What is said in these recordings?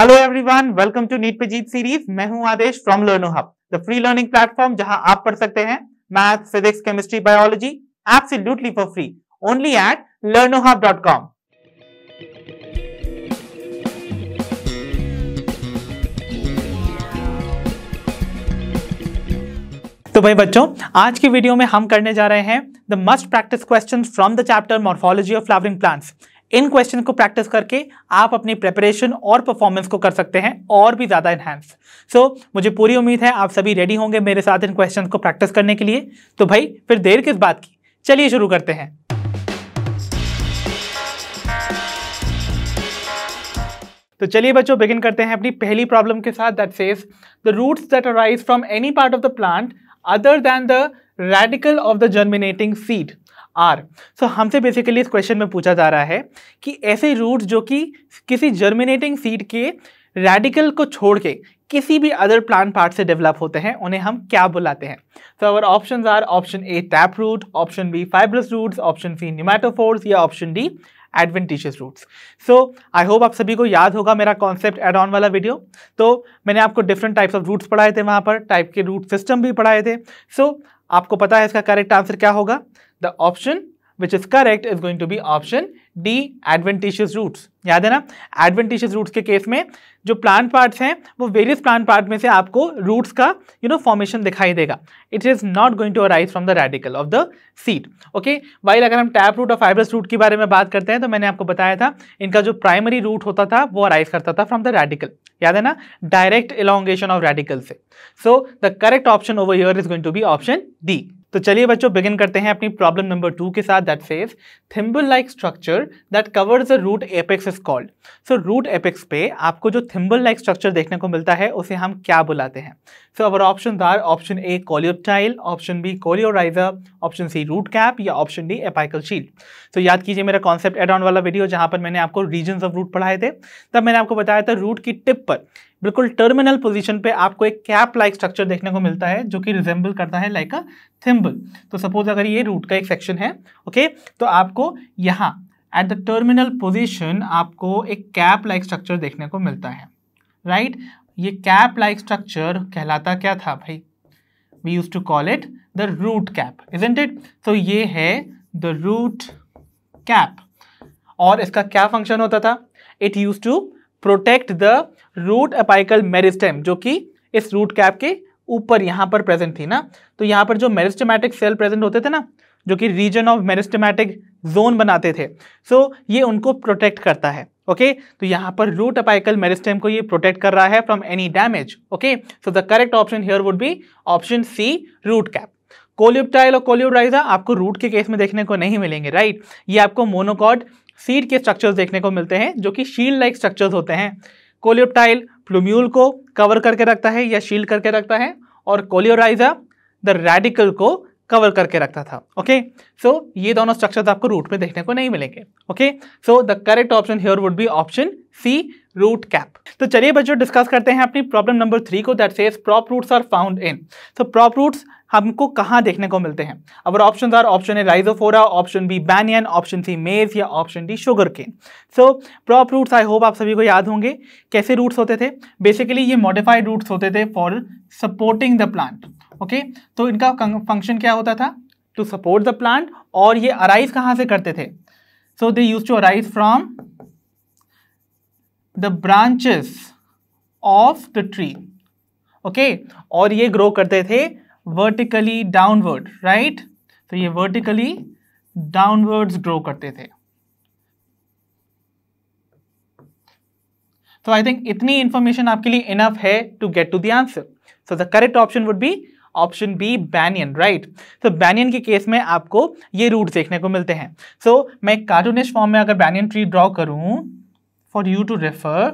Hello everyone welcome to NEET पेजीत series मैं हूं Adesh from Learno Hub the free learning platform जहां आप पढ़ सकते हैं math physics chemistry biology absolutely for free only at Learno Hub dot com तो भाई बच्चों आज की वीडियो में हम करने जा रहे हैं the must practice question from the chapter morphology of flowering plants इन क्वेश्चन को प्रैक्टिस करके आप अपनी प्रेपरेशन और परफॉर्मेंस को कर सकते हैं और भी ज़्यादा इन्हांस सो मुझे पूरी उम्मीद है आप सभी रेडी होंगे मेरे साथ इन क्वेश्चन को प्रैक्टिस करने के लिए तो भाई फिर देर किस बात की चलिए शुरू करते हैं तो चलिए बच्चों बिगिन करते हैं अपनी पहली प्रॉब्लम के साथ that says the roots that arise from any part of the plant other than the radicle of the germinating seed are so so, हमसे बेसिकली इस क्वेश्चन में पूछा जा रहा है कि ऐसे रूट्स जो कि किसी जर्मिनेटिंग सीड के रेडिकल को छोड़ के किसी भी अदर प्लांट पार्ट से डेवलप होते हैं उन्हें हम क्या बुलाते हैं so our option are option A tap root option B fibrous roots option C pneumatophores या option D adventitious roots so I hope आप सभी को याद होगा मेरा कॉन्सेप्ट एड ऑन वाला वीडियो तो मैंने आपको डिफरेंट टाइप्स ऑफ रूट्स पढ़ाए थे वहाँ पर टाइप के रूट सिस्टम भी पढ़ाए थे सो so, आपको पता है इसका करेक्ट आंसर क्या होगा The option which is correct is going to be option D adventitious roots याद है ना adventitious roots के केस में जो plant parts हैं वो various plant part में से आपको roots का you know formation दिखाई देगा it is not going to arise from the radical of the seed okay while अगर हम tap root और fibrous root के बारे में बात करते हैं तो मैंने आपको बताया था इनका जो primary root होता था वो arise करता था from the radical याद है ना direct elongation of radical से so the correct option over here is going to be option D तो चलिए बच्चों बिगिन करते हैं अपनी प्रॉब्लम नंबर टू के साथ that says thimble like structure that covers the root apex is called so root apex पे आपको जो थिम्बल लाइक स्ट्रक्चर देखने को मिलता है उसे हम क्या बुलाते हैं so our option are option A coleoptile option B coleorhiza option C root cap या ऑप्शन डी एपाइकल शील्ड तो याद कीजिए मेरा कॉन्सेप्ट एड ऑन वाला वीडियो जहाँ पर मैंने आपको रीजन ऑफ रूट पढ़ाए थे तब मैंने आपको बताया था रूट की टिप पर बिल्कुल टर्मिनल पोजीशन पे आपको एक कैप लाइक स्ट्रक्चर देखने को मिलता है जो कि रिजेंबल करता है लाइक अ थिम्बल तो सपोज अगर ये रूट का एक सेक्शन है ओके तो आपको यहाँ एट द टर्मिनल पोजीशन आपको एक कैप लाइक स्ट्रक्चर देखने को मिलता है राइट right? ये कैप लाइक स्ट्रक्चर कहलाता क्या था भाई we use to call it the root cap isn't it तो ये है द रूट कैप और इसका क्या फंक्शन होता था it use to protect the root apical meristem जो कि इस रूट कैप के ऊपर यहाँ पर प्रेजेंट थी ना तो यहाँ पर जो मेरिस्टमैटिक सेल प्रेजेंट होते थे ना जो कि रीजन ऑफ मेरिस्टमैटिक जोन बनाते थे सो so, ये उनको प्रोटेक्ट करता है ओके okay? तो यहाँ पर रूट अपाइकल मेरिस्टेम को ये प्रोटेक्ट कर रहा है from any damage okay so the correct option here would be option C root cap coleoptile और कोल्यूबराइजा आपको रूट के केस में देखने को नहीं मिलेंगे राइट ये आपको मोनोकॉड सीड के स्ट्रक्चर्स देखने को मिलते हैं जो कि शील्ड लाइक स्ट्रक्चर्स होते हैं कोलियोप्टाइल फ्लूम्यूल को कवर करके रखता है या शील्ड करके रखता है और कोलियोराइजा द रेडिकल को कवर करके रखता था ओके सो so, ये दोनों स्ट्रक्चर आपको रूट में देखने को नहीं मिलेंगे okay so the correct option here would be option C root cap तो चलिए बच्चों डिस्कस करते हैं अपनी प्रॉब्लम नंबर थ्री को that says prop roots are found in so prop roots हमको कहाँ देखने को मिलते हैं अब option are option A rhizophora option B banyan option C maize या option D sugarcane so prop roots I hope आप सभी को याद होंगे कैसे रूट्स होते थे बेसिकली ये मॉडिफाइड रूट्स होते थे for supporting the plant okay तो इनका फंक्शन क्या होता था टू सपोर्ट द प्लांट और ये अराइज कहाँ से करते थे so they use to arise from the branches of the tree okay और ये ग्रो करते थे वर्टिकली डाउनवर्ड राइट तो ये वर्टिकली डाउनवर्ड्स ग्रो करते थे तो आई थिंक इतनी इंफॉर्मेशन आपके लिए इनफ है to get to the answer so the correct option would be option B banyan right तो बैनियन के केस में आपको ये रूट देखने को मिलते हैं सो so, मैं कार्टूनिस्ट फॉर्म में अगर बैनियन ट्री ड्रॉ करूं फॉर यू टू रेफर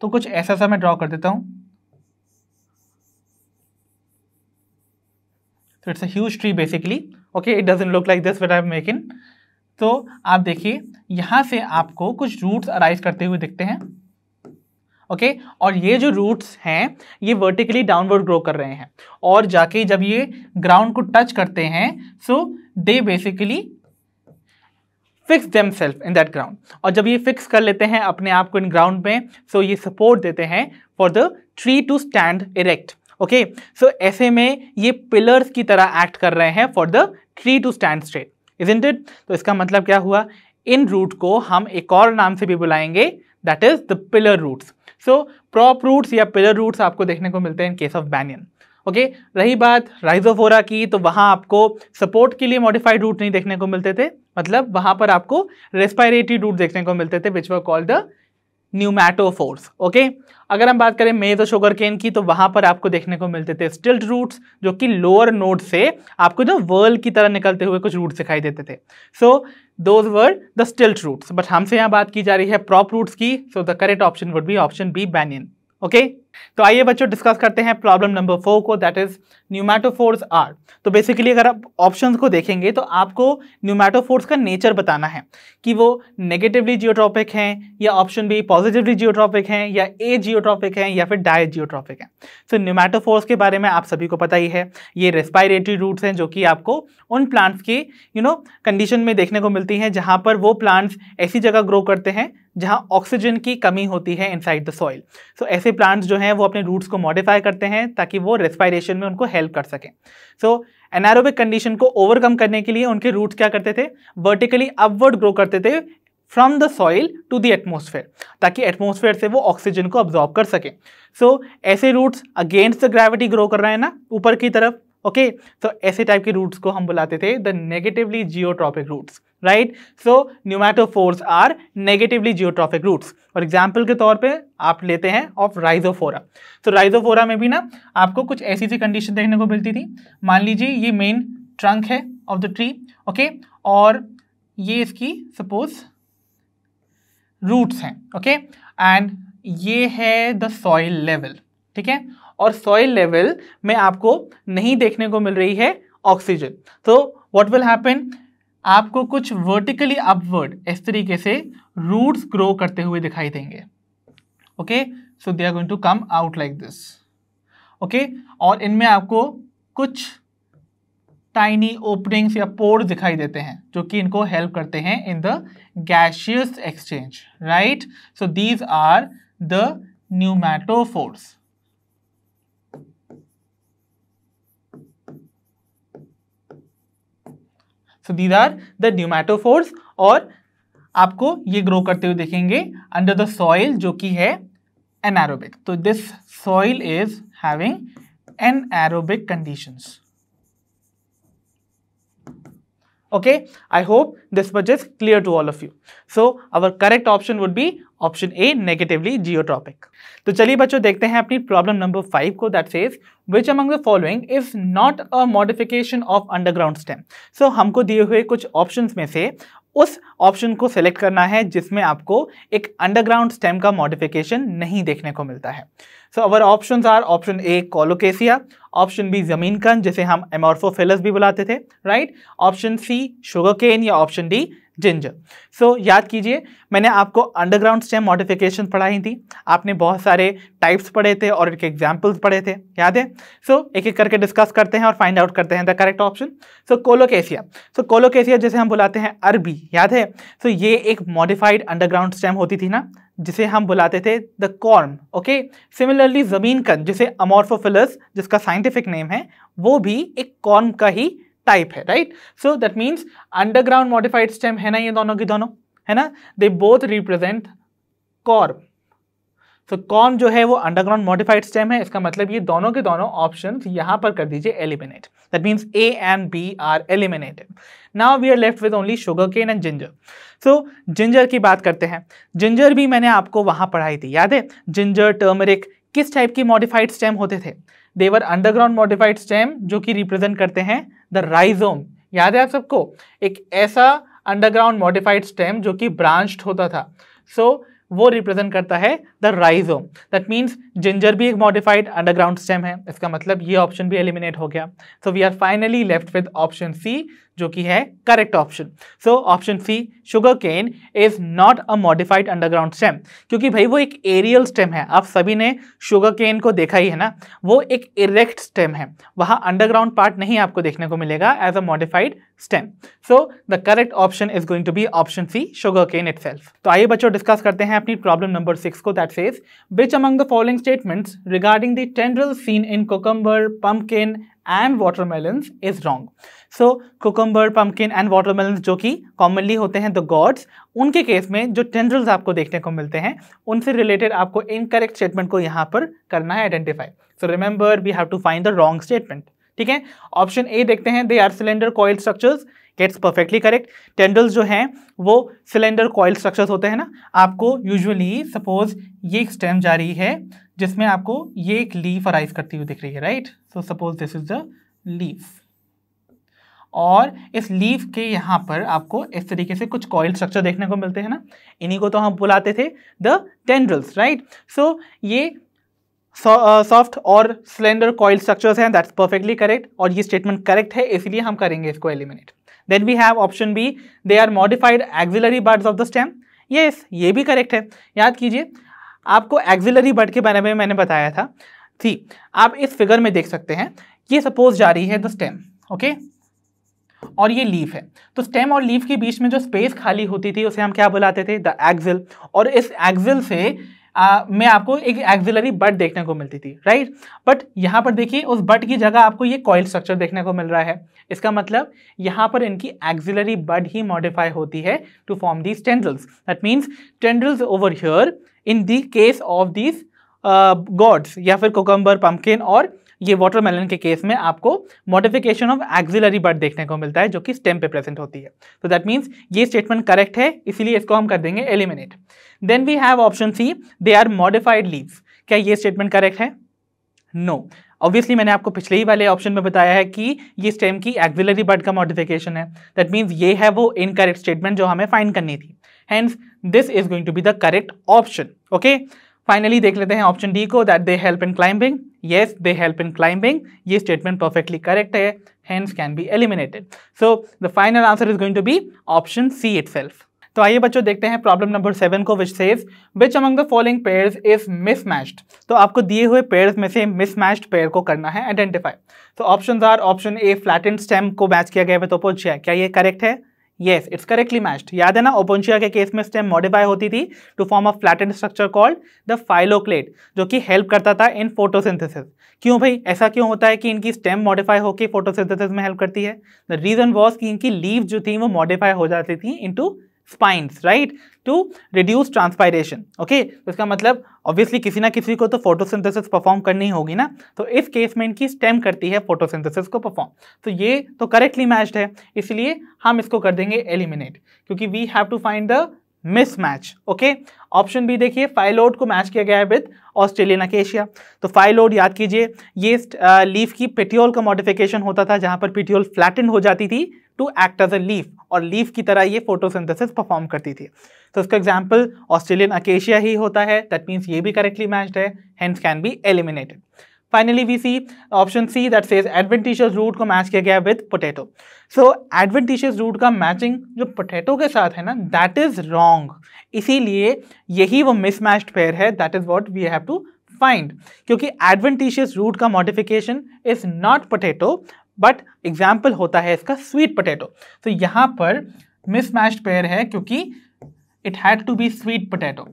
तो कुछ ऐसा सा मैं ड्रॉ कर देता हूं so it's a tree basically okay it doesn't look like this wait I I'm making तो आप देखिए यहाँ से आपको कुछ रूट्स अराइज करते हुए दिखते हैं ओके okay? और ये जो रूट्स हैं ये वर्टिकली डाउनवर्ड ग्रो कर रहे हैं और जाके जब ये ग्राउंड को टच करते हैं so they basically fix themselves in that ground और जब ये फिक्स कर लेते हैं अपने आप को इन ग्राउंड में सो so ये सपोर्ट देते हैं for the tree to stand erect okay so ऐसे में ये पिलर्स की तरह एक्ट कर रहे हैं for the tree to stand straight is indeed तो इसका मतलब क्या हुआ इन रूट को हम एक और नाम से भी बुलाएंगे that is the pillar roots so prop roots या पिलर रूट्स आपको देखने को मिलते हैं in case of banyan okay okay, रही बात राइजोफोरा की तो वहाँ आपको सपोर्ट के लिए मॉडिफाइड रूट नहीं देखने को मिलते थे मतलब वहाँ पर आपको रेस्पायरेटरी रूट देखने को मिलते थे which were called the pneumatophores okay अगर हम बात करें मेज और शुगर केन की तो वहां पर आपको देखने को मिलते थे स्टिल्ट रूट्स जो कि लोअर नोड से आपको जो वर्ल की तरह निकलते हुए कुछ रूट्स दिखाई देते थे so those were the stilt roots but हमसे यहाँ बात की जा रही है प्रॉप रूट्स की so the correct option would be option B banyan okay तो आइए बच्चों डिस्कस करते हैं प्रॉब्लम नंबर फोर को दैट इज न्यूमैटोफोर्स आर तो बेसिकली अगर आप ऑप्शंस को देखेंगे तो आपको न्यूमैटोफोर्स का नेचर बताना है कि वो नेगेटिवली जियोट्रॉपिक हैं या ऑप्शन बी पॉजिटिवली जियोट्रॉपिक हैं या ए जियोट्रॉपिक हैं या फिर डाय जियोट्रॉपिक हैं सो so, न्यूमैटोफोर्स के बारे में आप सभी को पता ही है ये रेस्पायरेटरी रूट्स हैं जो कि आपको उन प्लांट्स की यू नो कंडीशन में देखने को मिलती हैं जहाँ पर वो प्लांट्स ऐसी जगह ग्रो करते हैं जहाँ ऑक्सीजन की कमी होती है इनसाइड द सॉइल सो ऐसे प्लांट्स जो हैं वो अपने रूट्स को मॉडिफाई करते हैं ताकि वो रेस्पायरेशन में उनको हेल्प कर सकें सो एनारोबिक कंडीशन को ओवरकम करने के लिए उनके रूट्स क्या करते थे वर्टिकली अपवर्ड ग्रो करते थे from the soil to the atmosphere ताकि एटमोसफेयर से वो ऑक्सीजन को ऑब्जॉर्व कर सकें सो so, ऐसे roots against the gravity grow कर रहे हैं ना ऊपर की तरफ ओके सो ऐसे टाइप के रूट्स को हम बुलाते थे the negatively geotropic roots right so pneumatophores are negatively geotrophic roots और एग्जाम्पल के तौर पे आप लेते हैं ऑफ राइजोफोरा तो राइजोफोरा में भी ना आपको कुछ ऐसी सी कंडीशन देखने को मिलती थी मान लीजिए ये मेन ट्रंक है ऑफ द ट्री ओके और ये इसकी सपोज रूट्स हैं ओके एंड ये है द सॉइल लेवल ठीक है और सॉइल लेवल में आपको नहीं देखने को मिल रही है ऑक्सीजन तो व्हाट विल हैपन आपको कुछ वर्टिकली अपवर्ड इस तरीके से रूट्स ग्रो करते हुए दिखाई देंगे okay so they are going to come out like this okay और इनमें आपको कुछ टाइनी ओपनिंग्स या पोर्स दिखाई देते हैं जो कि इनको हेल्प करते हैं in the gaseous exchange right so these are the pneumatophores so these are the pneumatophores और आपको ये ग्रो करते हुए देखेंगे अंडर द सॉइल जो कि है एनारोबिक तो this soil is having an aerobic conditions Okay, I hope this much is clear to all of you. So, our correct option would be option A, negatively geotropic. तो चलिए बच्चों देखते हैं अपनी प्रॉब्लम नंबर फाइव को that says which among the following is not a modification of underground stem so हमको दिए हुए कुछ ऑप्शंस में से उस ऑप्शन को सिलेक्ट करना है जिसमें आपको एक अंडरग्राउंड स्टेम का मॉडिफिकेशन नहीं देखने को मिलता है so our options are option A colocasia option B जमीन कन जिसे हम एमोर्फोफिलस भी बुलाते थे right option C sugarcane या option D ginger so so, याद कीजिए मैंने आपको अंडरग्राउंड स्टेम मॉडिफिकेशन पढ़ाई थी आपने बहुत सारे टाइप्स पढ़े थे और एक एग्जाम्पल्स पढ़े थे याद है सो so, एक एक करके डिस्कस करते हैं और फाइंड आउट करते हैं the correct option so colocasia so colocasia जैसे हम बुलाते हैं अरबी याद है सो so, ये एक मॉडिफाइड अंडरग्राउंड स्टेम होती थी ना जिसे हम बुलाते थे द कॉर्म ओके सिमिलरली जमीन कन जिसे अमोरफोफिलस जिसका साइंटिफिक नेम है वो भी एक कॉर्म का ही टाइप है right so that means underground modified stem है ना ये दोनों की दोनों है ना दे बोथ रिप्रेजेंट कॉर्म तो कॉर्म जो है वो अंडरग्राउंड मॉडिफाइड स्टेम है इसका मतलब ये दोनों के दोनों ऑप्शन यहां पर कर दीजिए eliminate that means A and B are eliminated now we are left with only sugarcane and ginger so ginger की बात करते हैं जिंजर भी मैंने आपको वहां पढ़ाई थी याद है जिंजर टर्मरिक किस टाइप की मॉडिफाइड स्टेम होते थे देवर अंडरग्राउंड मॉडिफाइड स्टेम जो कि रिप्रेजेंट करते हैं द राइजोम याद है आप सबको एक ऐसा अंडरग्राउंड मॉडिफाइड स्टेम जो कि ब्रांच्ड होता था सो so, वो रिप्रेजेंट करता है the rhizome that means ginger भी एक मॉडिफाइड अंडरग्राउंड स्टेम है इसका मतलब ये ऑप्शन भी एलिमिनेट हो गया so we are finally left with option C जो कि है correct option so option C sugarcane is not a modified underground stem क्योंकि भाई वो एक एरियल स्टेम है आप सभी ने शुगर केन को देखा ही है ना वो एक इरेक्ट स्टेम है वहां अंडरग्राउंड पार्ट नहीं आपको देखने को मिलेगा as a modified stem so the correct option is going to be option C sugarcane it तो आइए बच्चों डिस्कस करते हैं अपनी प्रॉब्लम नंबर सिक्स को that says which among the following statements regarding the scene in cucumber pumpkin and watermelon is wrong so cucumber pumpkin and melon जो कि commonly होते हैं द गॉड्स उनके केस में जो टेंडरल्स आपको देखने को मिलते हैं उनसे रिलेटेड आपको इनकरेक्ट स्टेटमेंट को यहाँ पर करना है identify so remember we have to find the wrong statement ठीक है ऑप्शन ए देखते हैं they are cylinder coil structures gets perfectly correct tendrils जो हैं वो सिलेंडर कॉयल स्ट्रक्चर्स होते हैं ना आपको यूजुअली सपोज ये एक स्टेम जा रही है जिसमें आपको ये एक लीफ अराइज करती हुई दिख रही है right so suppose this is the leaf और इस लीफ के यहाँ पर आपको इस तरीके से कुछ कॉयल स्ट्रक्चर देखने को मिलते हैं ना इन्हीं को तो हम बुलाते थे द टेंड्रल्स राइट सो ये सॉफ्ट uh, और सिलेंडर कॉयल स्ट्रक्चर्स हैं दैट्स परफेक्टली करेक्ट और ये स्टेटमेंट करेक्ट है इसलिए हम करेंगे इसको eliminate then we have option B they are modified axillary buds of the stem ये ये भी करेक्ट है याद कीजिए आपको एक्जिलरी बर्ड के बारे में मैंने बताया था थी आप इस फिगर में देख सकते हैं ये सपोज जा रही है द स्टेम ओके और ये लीफ है तो स्टेम और लीफ के बीच में जो स्पेस खाली होती थी उसे हम क्या बुलाते थे द एक्जिल और इस एक्जिल से आ, में आपको एक एक्सिलरी बट देखने को मिलती थी राइट बट यहाँ पर देखिए उस बट की जगह आपको ये कॉयल स्ट्रक्चर देखने को मिल रहा है इसका मतलब यहाँ पर इनकी एक्सिलरी बट ही मॉडिफाई होती है to form these tendrils that means tendrils over here in the case of these gourds या फिर कोकम्बर पम्पकिन और ये वाटरमेलन के केस में आपको मॉडिफिकेशन ऑफ एक्सिलरी बर्ड देखने को मिलता है जो कि स्टेम पे प्रेजेंट होती है तो दैट मीन्स ये स्टेटमेंट करेक्ट है इसीलिए इसको हम कर देंगे eliminate then we have option C they are modified leaves क्या ये स्टेटमेंट करेक्ट है नो no. ऑब्वियसली मैंने आपको पिछले ही वाले ऑप्शन में बताया है कि ये स्टेम की एक्जिलरी बर्ड का मॉडिफिकेशन है दैट मीन्स ये है वो इनकरेक्ट स्टेटमेंट जो हमें फाइंड करनी थी hence this is going to be the correct option okay finally देख लेते हैं ऑप्शन डी को that they help in climbing yes they help in climbing ये स्टेटमेंट परफेक्टली करेक्ट है hence can be eliminated so the final answer is going to be option C it तो आइए बच्चों देखते हैं प्रॉब्लम नंबर सेवन को which says which among the following pairs is mismatched तो आपको दिए हुए पेयर्स में से मिसमैच्ड पेयर को करना है आइडेंटिफाई तो option are option A flat stem को मैच किया गया तो ओपोजिया क्या ये करेक्ट है येस इट्स करेक्टली मैच्ड याद है ना ओपोनशिया के केस में स्टेम मॉडिफाई होती थी to form a and structure called the phylloclade जो कि हेल्प करता था इन फोटोसिंथेसिस क्यों भाई ऐसा क्यों होता है कि इनकी स्टेम मॉडिफाई होकर फोटोसिंथेसिस में हेल्प करती है द रीजन वॉज कि इनकी लीव जो थी वो मॉडिफाई हो जाती थी into spines right to reduce transpiration okay इसका मतलब ऑब्वियसली किसी ना किसी को तो फोटोसिंथेसिस परफॉर्म करनी होगी ना तो इस केस में इनकी स्टेम करती है फोटोसिंथेसिस को परफॉर्म तो ये तो करेक्टली मैच्ड है इसलिए हम इसको कर देंगे एलिमिनेट क्योंकि we have to find the mismatch okay option B देखिए फाइलोड को मैच किया गया है विद ऑस्ट्रेलियन अकेशिया तो फाइलोड याद कीजिए ये लीफ uh, की पेटियोल का मॉडिफिकेशन होता था जहाँ पर पेटियोल फ्लैटेंड हो जाती थी to act as a leaf और लीफ की तरह ये फोटोसिंथेसिस परफॉर्म करती थी तो इसका एग्जाम्पल ऑस्ट्रेलियन अकेशिया ही होता है दैट मीन्स ये भी करेक्टली मैच्ड है hence can be eliminated finally we see option C that says adventitious root को मैच किया गया with potato so adventitious root का मैचिंग जो पोटैटो के साथ है ना दैट इज़ रॉन्ग इसीलिए यही वो मिसमैच्ड पेयर है that is what we have to find क्योंकि एडवेंटिशियस रूट का modification is not potato but example होता है इसका स्वीट पोटैटो तो यहाँ पर मिसमैच पेयर है क्योंकि it had to be sweet potato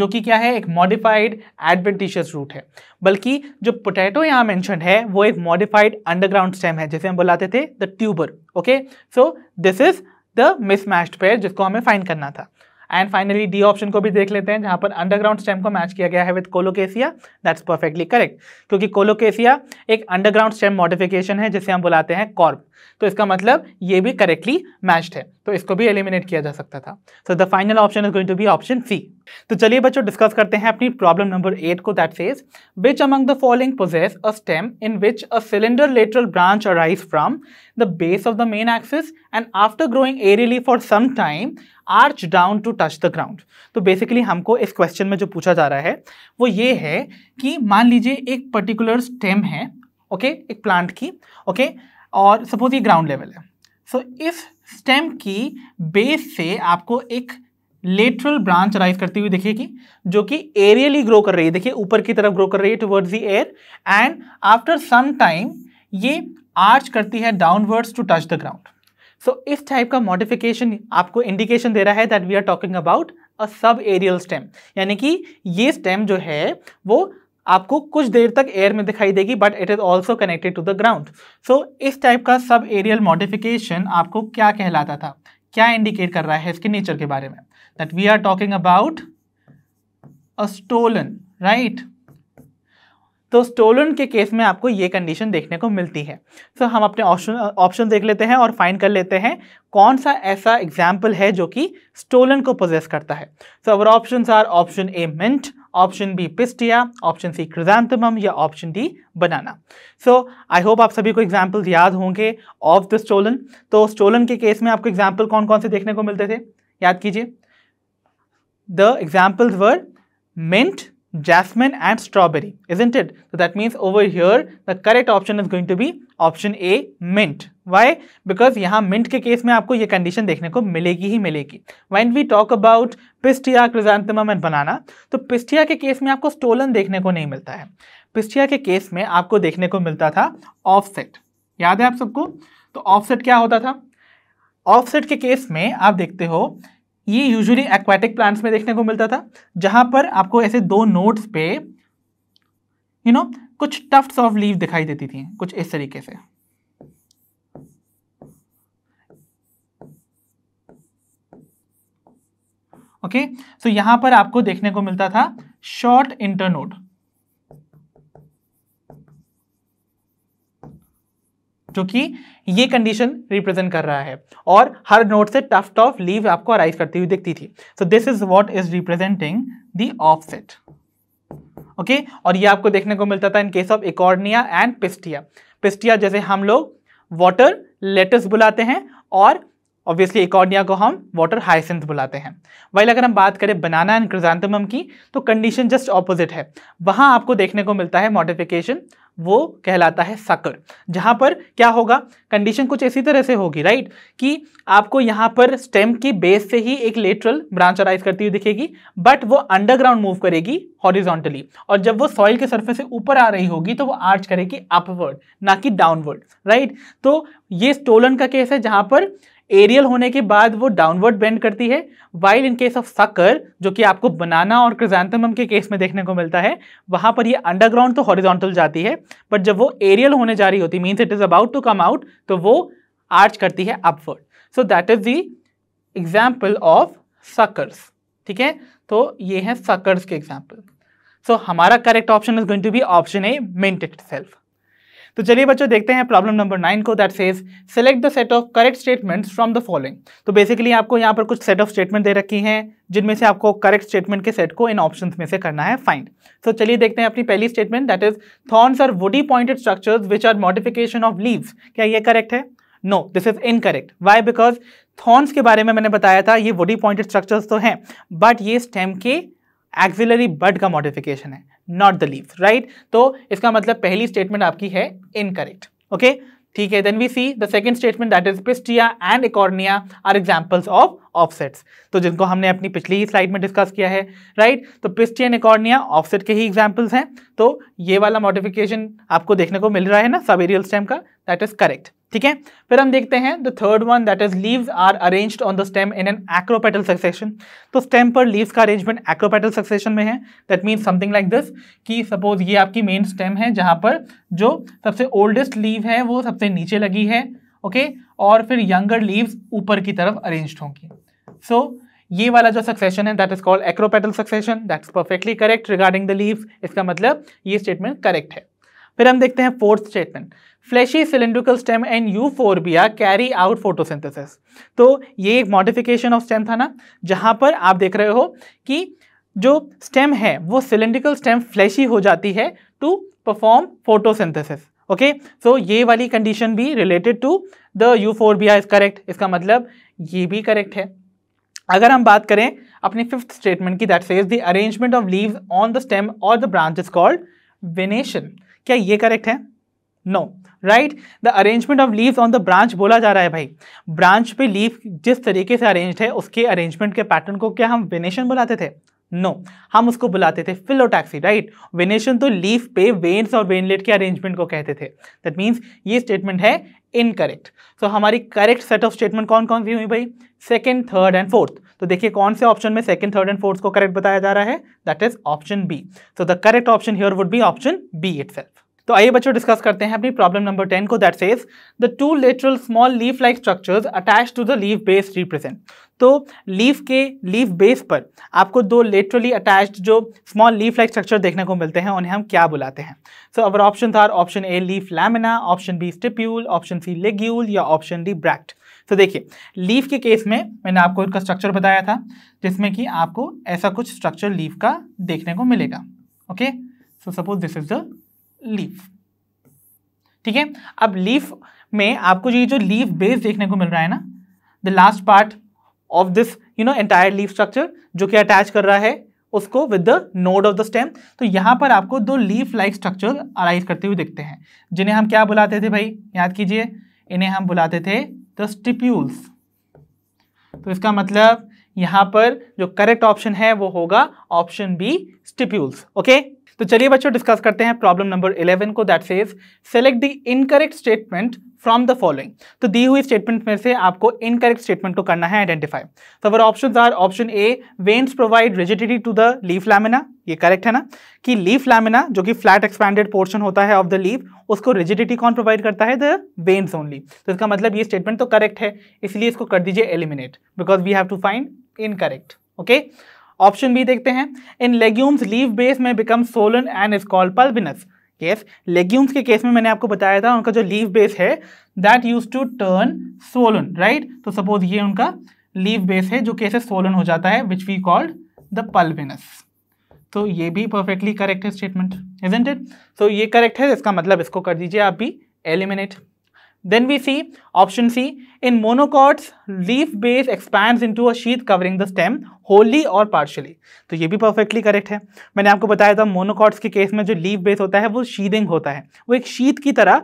जो कि क्या है एक मॉडिफाइड एडवेंटिशियस रूट है बल्कि जो पोटैटो यहाँ मैंशन है वो एक मॉडिफाइड अंडरग्राउंड स्टेम है जैसे हम बुलाते थे the tuber okay so this is the mismatched pair जिसको हमें फाइंड करना था एंड फाइनली डी ऑप्शन को भी देख लेते हैं जहां पर अंडरग्राउंड स्टेम को मैच किया गया है with colocasia that's perfectly correct क्योंकि कोलोकेसिया एक अंडरग्राउंड स्टेम मॉडिफिकेशन है जिसे हम बुलाते हैं कॉर्प तो इसका मतलब ये भी करेक्टली मैच्ड है तो इसको भी एलिमिनेट किया जा सकता था so the final option is going to be option C तो चलिए बच्चों डिस्कस करते हैं अपनी प्रॉब्लम नंबर एट को that says which among the following possess a stem in which a cylinder lateral branch arise from the base of the main axis and after growing aerially for some time arch down to touch the ground तो basically हमको इस question में जो पूछा जा रहा है वो ये है कि मान लीजिए एक पर्टिकुलर स्टेम है ओके okay, एक प्लांट की ओके okay, और सपोज ये ग्राउंड लेवल है सो so, इस स्टेम की बेस से आपको एक लेटरल ब्रांच राइज करती हुई दिखेगी जो कि एरियली ग्रो कर रही है देखिए ऊपर की तरफ ग्रो कर रही है towards the air and after some time ये आर्च करती है downwards to touch the ground so इस टाइप का मॉडिफिकेशन आपको इंडिकेशन दे रहा है that we are talking about a sub aerial stem यानी कि ये स्टेम जो है वो आपको कुछ देर तक एयर में दिखाई देगी but it is also connected to the ground so इस टाइप का सब एरियल मॉडिफिकेशन आपको क्या कहलाता था क्या इंडिकेट कर रहा है इसके नेचर के बारे में that we are talking about a stolon right तो स्टोलन के केस में आपको ये कंडीशन देखने को मिलती है सो so, हम अपने ऑप्शन ऑप्शन देख लेते हैं और फाइंड कर लेते हैं कौन सा ऐसा एग्जाम्पल है जो कि स्टोलन को पोजेस करता है so our option are option A mint option B pistia option C chrysanthemum या option D banana so I hope आप सभी को एग्जाम्पल्स याद होंगे ऑफ द स्टोलन तो स्टोलन के केस में आपको एग्जाम्पल कौन कौन से देखने को मिलते थे याद कीजिए the examples were mint jasmine and strawberry is indeed so that means over here the correct option is going to option A mint why because यहाँ मिंट के केस में आपको ये कंडीशन देखने को मिलेगी ही मिलेगी when we talk about pistia chrysanthemum and banana तो पिस्टिया के केस में आपको स्टोलन देखने को नहीं मिलता है पिस्टिया के केस में आपको देखने को मिलता था ऑफसेट याद है आप सबको तो ऑफसेट क्या होता था ऑफसेट के केस में आप देखते हो ये यूजुअली एक्वाटिक प्लांट्स में देखने को मिलता था जहां पर आपको ऐसे दो नोट्स पे यू you नो know, कुछ टफ्ट्स ऑफ लीव दिखाई देती थी कुछ इस तरीके से ओके सो यहां पर आपको देखने को मिलता था शॉर्ट इंटरनोड जो कि ये कंडीशन रिप्रेजेंट कर रहा है और हर नोट से टफ्ट ऑफ लीव आपको अराइज करती हुई दिखती थी so this is what is representing the offset okay और ये आपको देखने को मिलता था in case of eichhornia and pistia pistia जैसे हम लोग वाटर लेटस बुलाते हैं और ऑब्वियसली इकॉर्निया को हम वाटर हाइसेंथ बुलाते हैं वही अगर हम बात करें बनाना एंड क्रिजांतम की तो कंडीशन जस्ट ऑपोजिट है वहाँ आपको देखने को मिलता है मॉडिफिकेशन वो कहलाता है सकर जहां पर क्या होगा कंडीशन कुछ इसी तरह से होगी राइट कि आपको यहां पर स्टेम की बेस से ही एक लेटरल ब्रांच अराइज करती हुई दिखेगी बट वो अंडरग्राउंड मूव करेगी हॉरिजॉन्टली और जब वो सॉइल के सरफेस से ऊपर आ रही होगी तो वो आर्च करेगी अपवर्ड ना कि डाउनवर्ड राइट तो ये स्टोलन का केस है जहां पर एरियल होने के बाद वो डाउनवर्ड बेंड करती है while in case of sucker जो कि आपको बनाना और क्रिजांथमम के केस में देखने को मिलता है वहाँ पर ये अंडरग्राउंड तो हॉरिजॉन्टल जाती है बट जब वो एरियल होने जा रही होती means it is about to come out तो वो आर्च करती है upward so that is the example of suckers ठीक है तो ये हैं सकर्स के एग्जाम्पल सो so, हमारा correct option is going to be option A mint itself तो चलिए बच्चों देखते हैं प्रॉब्लम नंबर नाइन को that says select the set of correct statements from the following तो बेसिकली आपको यहाँ पर कुछ सेट ऑफ स्टेटमेंट दे रखी हैं जिनमें से आपको करेक्ट स्टेटमेंट के सेट को इन ऑप्शन में से करना है फाइंड तो चलिए देखते हैं अपनी पहली statement that is thorns are woody pointed structures which are modification of leaves क्या ये करेक्ट है no this is incorrect why because thorns के बारे में मैंने बताया था ये वुडी पॉइंटेड स्ट्रक्चर्स तो हैं बट ये स्टेम के एक्सिलरी बड का मॉडिफिकेशन है नॉट द लीव राइट तो इसका मतलब पहली स्टेटमेंट आपकी है इनकरेक्ट ओके ठीक है then we see the second statement that is pistia and eichhornia are examples of offsets तो जिनको हमने अपनी पिछली ही स्लाइड में डिस्कस किया है राइट right? तो पिस्टिया एंड इकॉर्निया ऑफसेट के ही एग्जांपल्स हैं तो ये वाला मॉडिफिकेशन आपको देखने को मिल रहा है ना सब एरियल स्टेम का दैट इज करेक्ट ठीक है फिर हम देखते हैं the third one that is leaves are arranged on the stem in an acropetal succession तो स्टेम पर लीव्स का अरेंजमेंट एक्रोपेटल सक्सेशन में है that means something like this कि सपोज ये आपकी मेन स्टेम है जहाँ पर जो सबसे ओल्डेस्ट लीव है वो सबसे नीचे लगी है ओके okay? और फिर यंगर लीव्स ऊपर की तरफ अरेंज होंगी सो so, ये वाला जो सक्सेशन है that is called acropetal succession that's perfectly correct regarding the leave इसका मतलब ये स्टेटमेंट करेक्ट है फिर हम देखते हैं fourth statement fleshy cylindrical stem and euphorbia carry out photosynthesis तो ये एक मॉडिफिकेशन ऑफ स्टेम था ना जहाँ पर आप देख रहे हो कि जो स्टेम है वो सिलेंड्रिकल स्टेम फ्लैशी हो जाती है to perform photosynthesis okay so ये वाली कंडीशन भी related to the euphorbia is correct इसका मतलब ये भी करेक्ट है अगर हम बात करें अपनी फिफ्थ स्टेटमेंट की that says the arrangement of leaves on the stem और the branch is called venation क्या ये करेक्ट है no no. Right the arrangement of leaves on the branch बोला जा रहा है भाई ब्रांच पे लीव जिस तरीके से अरेंज है उसके अरेंजमेंट के पैटर्न को क्या हम वेनेशन बुलाते थे नो no, हम उसको बुलाते थे फिलोटैक्सी राइट वेनेशन तो लीव पे वेन्स और वेनलेट के अरेंजमेंट को कहते थे दैट मीन्स ये स्टेटमेंट है इनकरेक्ट सो so, हमारी करेक्ट सेट ऑफ स्टेटमेंट कौन कौन सी हुई भाई सेकेंड थर्ड एंड फोर्थ तो देखिए कौन से ऑप्शन में सेकेंड थर्ड एंड फोर्थ को करेक्ट बताया जा रहा है that is option B so the correct option here would be option B it's तो आइए बच्चों डिस्कस करते हैं अपनी प्रॉब्लम नंबर टेन को that says the two lateral small leaf like structures attach to the leaf base represent तो leaf के leaf base पर आपको दो लेटरली अटैच्ड जो स्मॉल लीफ लाइक स्ट्रक्चर देखने को मिलते हैं उन्हें हम क्या बुलाते हैं so our option are option A leaf lamina option B stipule option C ligule या ऑप्शन डी ब्रैक्ट तो देखिए लीफ के केस में मैंने आपको उनका स्ट्रक्चर बताया था जिसमें कि आपको ऐसा कुछ स्ट्रक्चर लीव का देखने को मिलेगा okay so suppose this is the leaf ठीक है अब लीफ में आपको ये जो लीफ बेस देखने को मिल रहा है ना the last part of this you know entire leaf structure जो कि अटैच कर रहा है उसको with the node of the stem तो यहां पर आपको दो लीफ लाइक स्ट्रक्चर अराइज करते हुए दिखते हैं जिन्हें हम क्या बुलाते थे भाई याद कीजिए इन्हें हम बुलाते थे द स्टिप्यूल्स तो इसका मतलब यहां पर जो करेक्ट ऑप्शन है वो होगा ऑप्शन बी स्टिप्यूल्स ओके तो चलिए बच्चों डिस्कस करते हैं प्रॉब्लम नंबर 11 को that says select the incorrect statement from the following तो दी हुई स्टेटमेंट में से आपको इनकरेक्ट स्टेटमेंट को करना है आइडेंटिफाई तो our option are option A veins provide rigidity to the leaf lamina ये करेक्ट है ना कि लीफ लैमिना जो कि फ्लैट एक्सपैंडेड पोर्शन होता है ऑफ द लीफ उसको रिजिडिटी कौन प्रोवाइड करता है द वेन्स ओनली तो इसका मतलब ये स्टेटमेंट तो करेक्ट है इसलिए इसको कर दीजिए eliminate because we have to find incorrect okay okay? Option B देखते हैं इन लेग्यूम्स लीव बेस में become swollen and is pulvinus case legumes के केस में मैंने आपको बताया था उनका जो लीव बेस है that used to turn swollen right तो सपोज ये उनका लीव बेस है जो कैसे सोलन हो जाता है which we called the pulvinus तो ये भी परफेक्टली करेक्ट है स्टेटमेंट इजेंट इट सो ये करेक्ट है इसका मतलब इसको कर दीजिए आप भी eliminate then we see option C in In monocots, base base into a sheath covering the stem Holi और पार्शली तो ये भी परफेक्टली करेक्ट है मैंने आपको बताया था monocots के केस में जो लीव बेस होता है वो शीदिंग होता है वो एक शीत की तरह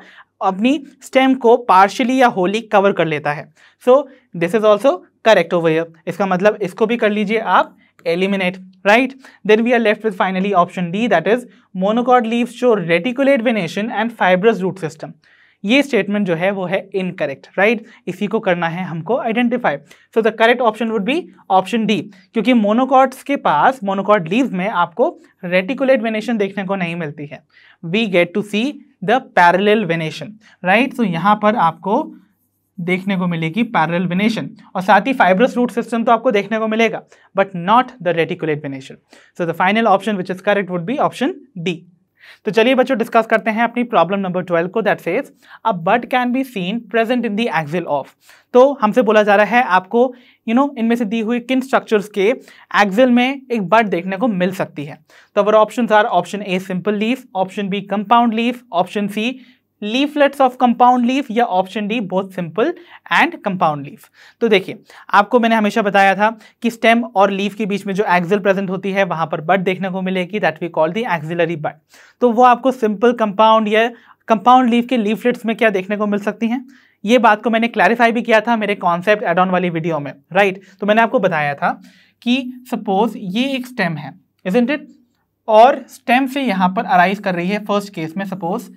अपनी स्टेम को पार्शली या होली कवर कर लेता है so this is also correct over here इसका मतलब इसको भी कर लीजिए आप eliminate right then we are left with finally option D that is monocot leaf show reticulate venation and fibrous root system ये स्टेटमेंट जो है वो है इनकरेक्ट राइट इसी को करना है हमको identify so the correct option would be option D क्योंकि मोनोकॉट्स के पास मोनोकॉट लीव में आपको रेटिकुलेट वेनेशन देखने को नहीं मिलती है we get to see the parallel venation right so यहाँ पर आपको देखने को मिलेगी पैरल विनेशन और साथ ही फाइब्रस रूट सिस्टम तो आपको देखने को मिलेगा but not the reticulate venation so the final option which is correct would be option D तो चलिए बच्चों डिस्कस करते हैं अपनी प्रॉब्लम नंबर ट्वेल्व को that says a bud can be seen present in the axil of तो हमसे बोला जा रहा है आपको यू नो इनमें से दी हुई किन स्ट्रक्चर्स के एक्सिल में एक बर्ड देखने को मिल सकती है तो our option are option A simple leaf option B compound leaf option C leaflets of compound leaf या ऑप्शन डी बहुत सिंपल एंड कंपाउंड लीफ तो देखिए आपको मैंने हमेशा बताया था कि स्टेम और लीफ के बीच में जो एक्सिल प्रेजेंट होती है वहां पर बट देखने को मिलेगी that we call the axillary bud तो वो आपको सिंपल कंपाउंड या कंपाउंड लीफ के लीफलेट्स में क्या देखने को मिल सकती हैं ये बात को मैंने क्लैरिफाई भी किया था मेरे कॉन्सेप्ट एड ऑन वाली वीडियो में राइट right? तो मैंने आपको बताया था कि सपोज ये एक स्टेम है इज इट और स्टेम से यहाँ पर अराइज कर रही है फर्स्ट केस में सपोज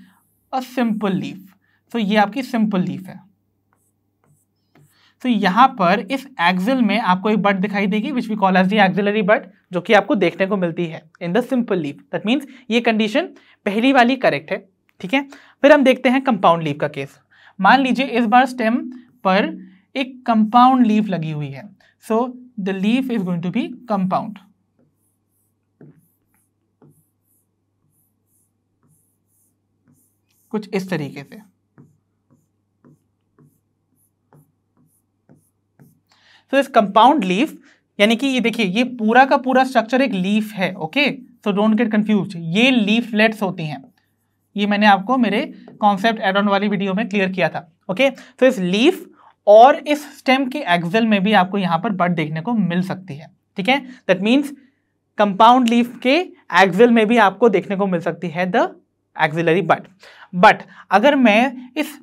अ सिंपल लीफ तो ये आपकी सिंपल लीफ है तो so, पर इस एक्सिल में आपको एक बर्ड दिखाई देगी which we call as the bud जो कि आपको देखने को मिलती है in the simple leaf that means ये कंडीशन पहली वाली करेक्ट है ठीक है फिर हम देखते हैं कंपाउंड लीफ का केस मान लीजिए इस बार स्टेम पर एक कंपाउंड लीफ लगी हुई है so the leaf is going to be compound कुछ इस तरीके से सो इस कंपाउंड लीफ यानी कि ये देखिए ये पूरा का पूरा स्ट्रक्चर एक लीफ है okay so don't get confuse ये लीफलेट्स होती हैं ये मैंने आपको मेरे कॉन्सेप्ट एड ऑन वाली वीडियो में क्लियर किया था ओके सो इस लीफ और इस स्टेम के एक्सल में भी आपको यहां पर बर्ड देखने को मिल सकती है ठीक है दैट मीन्स कंपाउंड लीफ के एक्सल में भी आपको देखने को मिल सकती है द एक्सिलरी बट बट अगर मैं इस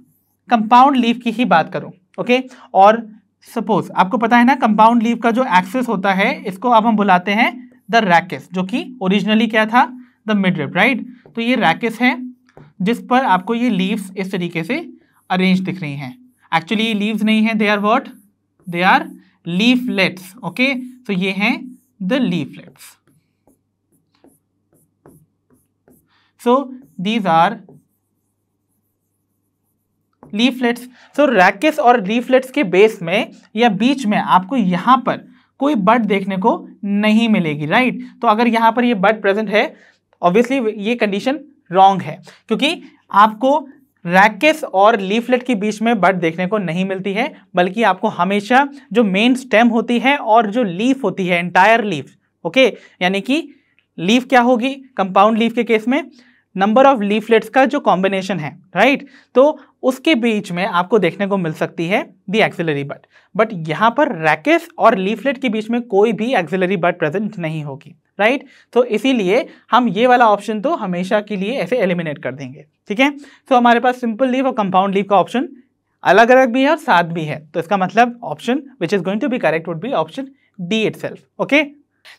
कंपाउंड लीव की ही बात करूं ओके okay? और सपोज आपको पता है ना कंपाउंड लीव का जो एक्सेस होता है इसको अब हम बुलाते हैं द रैकेस जो कि ओरिजिनली क्या था द मिडरिप राइट तो ये रैकेस है जिस पर आपको ये लीव्स इस तरीके से अरेंज दिख रही हैं एक्चुअली ये लीव्स नहीं है they are what they are leaflets okay तो ये हैं the leaflets so these are leaflets so rachis और लीफलेट्स के बेस में या बीच में आपको यहां पर कोई बर्ड देखने को नहीं मिलेगी राइट तो अगर यहाँ पर ये बर्ड प्रेजेंट है ऑब्वियसली ये कंडीशन रॉन्ग है क्योंकि आपको रैकेस और लीफलेट के बीच में बर्ड देखने को नहीं मिलती है बल्कि आपको हमेशा जो मेन स्टेम होती है और जो लीफ होती है एंटायर लीफ ओके यानी कि लीफ क्या होगी कंपाउंड लीफ के केस में नंबर ऑफ लीफलेट्स का जो कॉम्बिनेशन है राइट right? तो उसके बीच में आपको देखने को मिल सकती है दी एक्सिलरी बट बट यहाँ पर रैकेस और लीफलेट के बीच में कोई भी एक्सिलरी बट प्रेजेंट नहीं होगी राइट right? तो इसीलिए हम ये वाला ऑप्शन तो हमेशा के लिए ऐसे एलिमिनेट कर देंगे ठीक है तो हमारे पास सिंपल लीव और कंपाउंड लीफ का ऑप्शन अलग अलग भी है और साथ भी है तो इसका मतलब option which is going to be correct would be option D it okay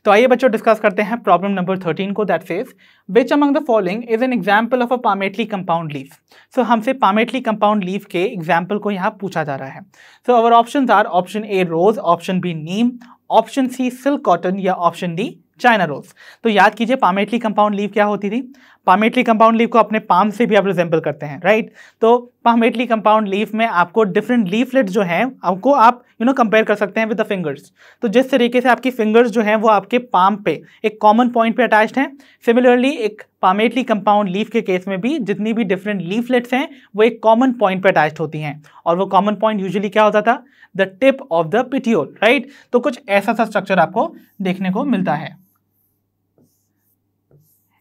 तो आइए बच्चों डिस्कस करते हैं प्रॉब्लम नंबर थर्टीन को that says which among the following is an example of a palmately compound leaf so हमसे palmately compound leaf के example को यहाँ पूछा जा रहा है so our option are option A rose option B neem option C silk cotton या option D China rose तो याद कीजिए पामेटली कंपाउंड लीव क्या होती थी पामेटली कंपाउंड लीफ को अपने पाम से भी आप रिजेंबल करते हैं राइट तो पामेटली कंपाउंड लीफ में आपको डिफरेंट लीफलेट जो हैं आपको आप यू नो कंपेयर कर सकते हैं विद द फिंगर्स तो जिस तरीके से आपकी फिंगर्स जो हैं वो आपके पाम पे एक कॉमन पॉइंट पे अटैच्ड हैं सिमिलरली एक पामेटली कंपाउंड लीफ के केस में भी जितनी भी डिफरेंट लीफलेट्स हैं वो एक कॉमन पॉइंट पे अटैच्ड होती हैं और वो कॉमन पॉइंट यूजुअली क्या होता था the tip of the petiole right तो कुछ ऐसा सा स्ट्रक्चर आपको देखने को मिलता है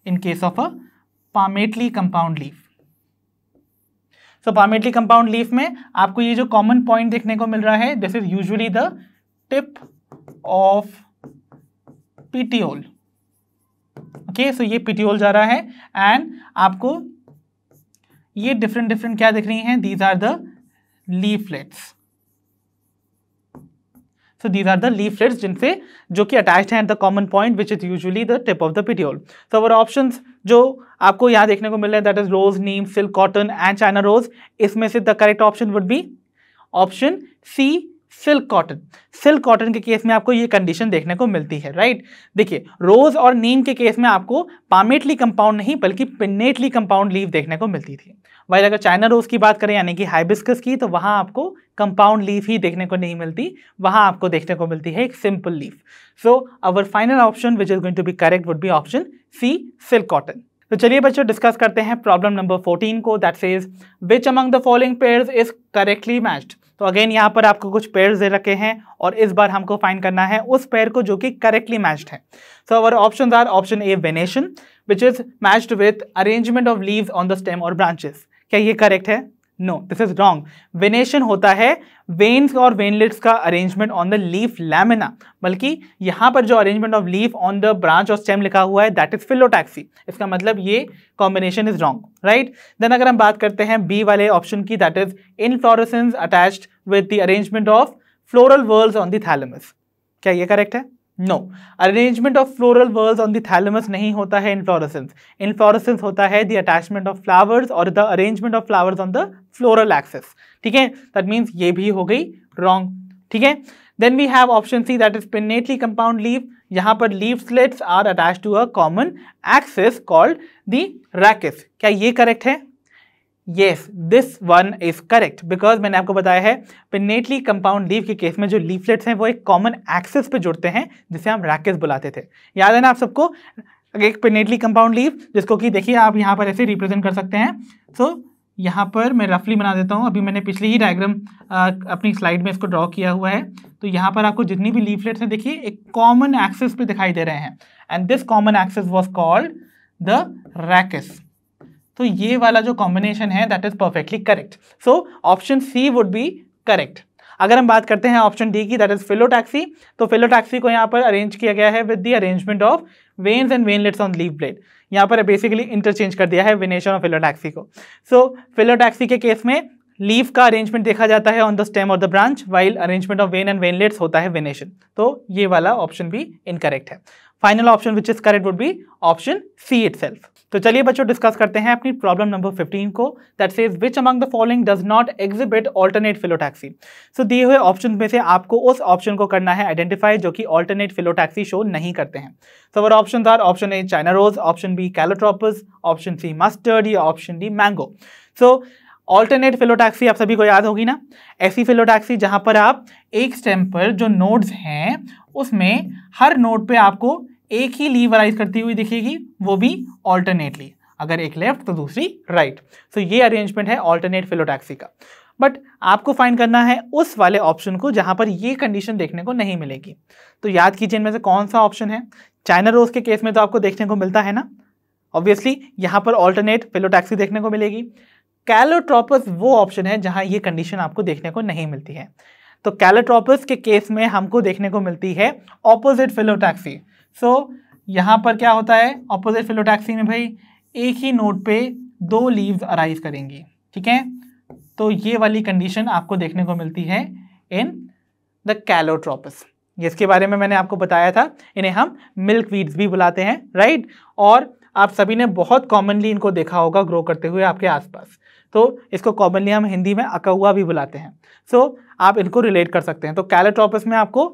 in case of a palmately compound leaf so palmately compound leaf में आपको ये जो कॉमन पॉइंट देखने को मिल रहा है this is usually the tip of petiole okay so ये पीटीओल जा रहा है एंड आपको ये डिफरेंट डिफरेंट क्या दिख रही हैं these are the leaflets so these are the leaflets जिनसे जो कि अटैच है at the common point which is usually the tip of the petiole so our option जो आपको यहाँ देखने को मिल रहे हैं that is rose neem silk cotton and China rose इसमें से the correct option would be option C silk cotton silk cotton के केस में आपको ये कंडीशन देखने को मिलती है राइट देखिए रोज और नीम के केस में आपको पामेटली कंपाउंड नहीं बल्कि पिनेटली कंपाउंड लीव देखने को मिलती थी वही अगर चाइना रोज की बात करें यानी कि हाइबिस्कस की तो वहाँ आपको कंपाउंड लीव ही देखने को नहीं मिलती वहाँ आपको देखने को मिलती है एक simple leaf so our final option which is going to be correct would be option C silk cotton तो चलिए बच्चों डिस्कस करते हैं प्रॉब्लम नंबर फोर्टीन को that says which among the following pairs is correctly matched तो again यहाँ पर आपको कुछ पेयर दे रखे हैं और इस बार हमको फाइंड करना है उस पेयर को जो कि करेक्टली मैच्ड है so our option are option A venation which is matched with arrangement of leaves on the stem और ब्रांचेस क्या ये करेक्ट है no this is wrong venation होता है वेन्स और वेनलेट्स का arrangement on the leaf lamina बल्कि यहाँ पर जो arrangement of leaf on the branch और स्टेम लिखा हुआ है दैट इज फिलोटैक्सी इसका मतलब ये combination is wrong right then अगर हम बात करते हैं बी वाले ऑप्शन की that is inflorescence attached with the arrangement of floral whorls on the thalamus क्या ये करेक्ट है no arrangement of floral whorls on thalamus नहीं होता है इनफ्लोरसेंस इनफ्लोरसेंस होता है द अटैचमेंट ऑफ फ्लावर्स और the arrangement of flowers on the floral axis ठीक है दैट मीन्स ये भी हो गई रॉन्ग ठीक है then we have option C that is pinnately compound leaf यहाँ पर leaflets are attach to a common axis called the rachis क्या ये करेक्ट है yes this one is correct because मैंने आपको बताया है पिनेटली कंपाउंड लीव के केस में जो लीफलेट्स हैं वो एक कॉमन एक्सेस पे जुड़ते हैं जिसे हम रैकेस बुलाते थे याद है ना आप सबको एक पिनेटली कंपाउंड लीव जिसको कि देखिए आप यहाँ पर ऐसे रिप्रेजेंट कर सकते हैं सो so, यहाँ पर मैं रफली बना देता हूँ अभी मैंने पिछली ही डायग्राम अपनी स्लाइड में इसको ड्रॉ किया हुआ है तो यहाँ पर आपको जितनी भी लीफलेट्स हैं देखिए एक कॉमन एक्सेस पे दिखाई दे रहे हैं and this common axis was called the rachis तो ये वाला जो कॉम्बिनेशन है that is perfectly correct so option C would be correct अगर हम बात करते हैं ऑप्शन डी की दैट इज फिलोटैक्सी तो फिलोटैक्सी को यहाँ पर अरेंज किया गया है with the arrangement of veins and veinlets on leaf blade यहाँ पर बेसिकली इंटरचेंज कर दिया है विनेशन ऑफ फिलोटैक्सी को सो so, फिलोटैक्सी के केस में लीव का अरेंजमेंट देखा जाता है ऑन द स्टेम और the branch while arrangement of vein and veinlets होता है विनेशन तो ये वाला ऑप्शन भी इनकरेक्ट है final option which is correct would be option C it तो चलिए बच्चों डिस्कस करते हैं अपनी प्रॉब्लम नंबर 15 को that says which among the following does not exhibit alternate phyllotaxy so दिए हुए ऑप्शन में से आपको उस ऑप्शन को करना है आइडेंटिफाई जो कि ऑल्टरनेट फिलोटैक्सी शो नहीं करते हैं so our option are option A China rose option B calotropis option C mustard या option D mango so alternate phyllotaxy आप सभी को याद होगी ना ऐसी फिलोटैक्सी जहां पर आप एक स्टेम पर जो नोड्स हैं उसमें हर नोड पे आपको एक ही लीव अराइज करती हुई दिखेगी वो भी ऑल्टरनेटली अगर एक लेफ्ट तो दूसरी राइट सो so, ये अरेंजमेंट है ऑल्टरनेट फिलोटैक्सी का बट आपको फाइंड करना है उस वाले ऑप्शन को जहाँ पर ये कंडीशन देखने को नहीं मिलेगी तो याद कीजिए इनमें से कौन सा ऑप्शन है चाइना रोज के केस में तो आपको देखने को मिलता है ना ऑब्वियसली यहाँ पर ऑल्टरनेट फिलोटैक्सी देखने को मिलेगी कैलोट्रोपस वो ऑप्शन है जहाँ ये कंडीशन आपको देखने को नहीं मिलती है तो कैलोट्रोपस के केस में हमको देखने को मिलती है ऑपोजिट फिलोटैक्सी सो यहाँ पर क्या होता है ऑपोजिट फिलोटैक्सी में भाई एक ही नोट पे दो लीव्स अराइज करेंगी ठीक है तो ये वाली कंडीशन आपको देखने को मिलती है इन द कैलोट्रोपस जिसके बारे में मैंने आपको बताया था इन्हें हम मिल्क वीड्स भी बुलाते हैं राइट और आप सभी ने बहुत कॉमनली इनको देखा होगा ग्रो करते हुए आपके आसपास तो इसको कॉमनली हम हिंदी में अकौआ भी बुलाते हैं सो so, आप इनको रिलेट कर सकते हैं तो कैलोट्रॉपस में आपको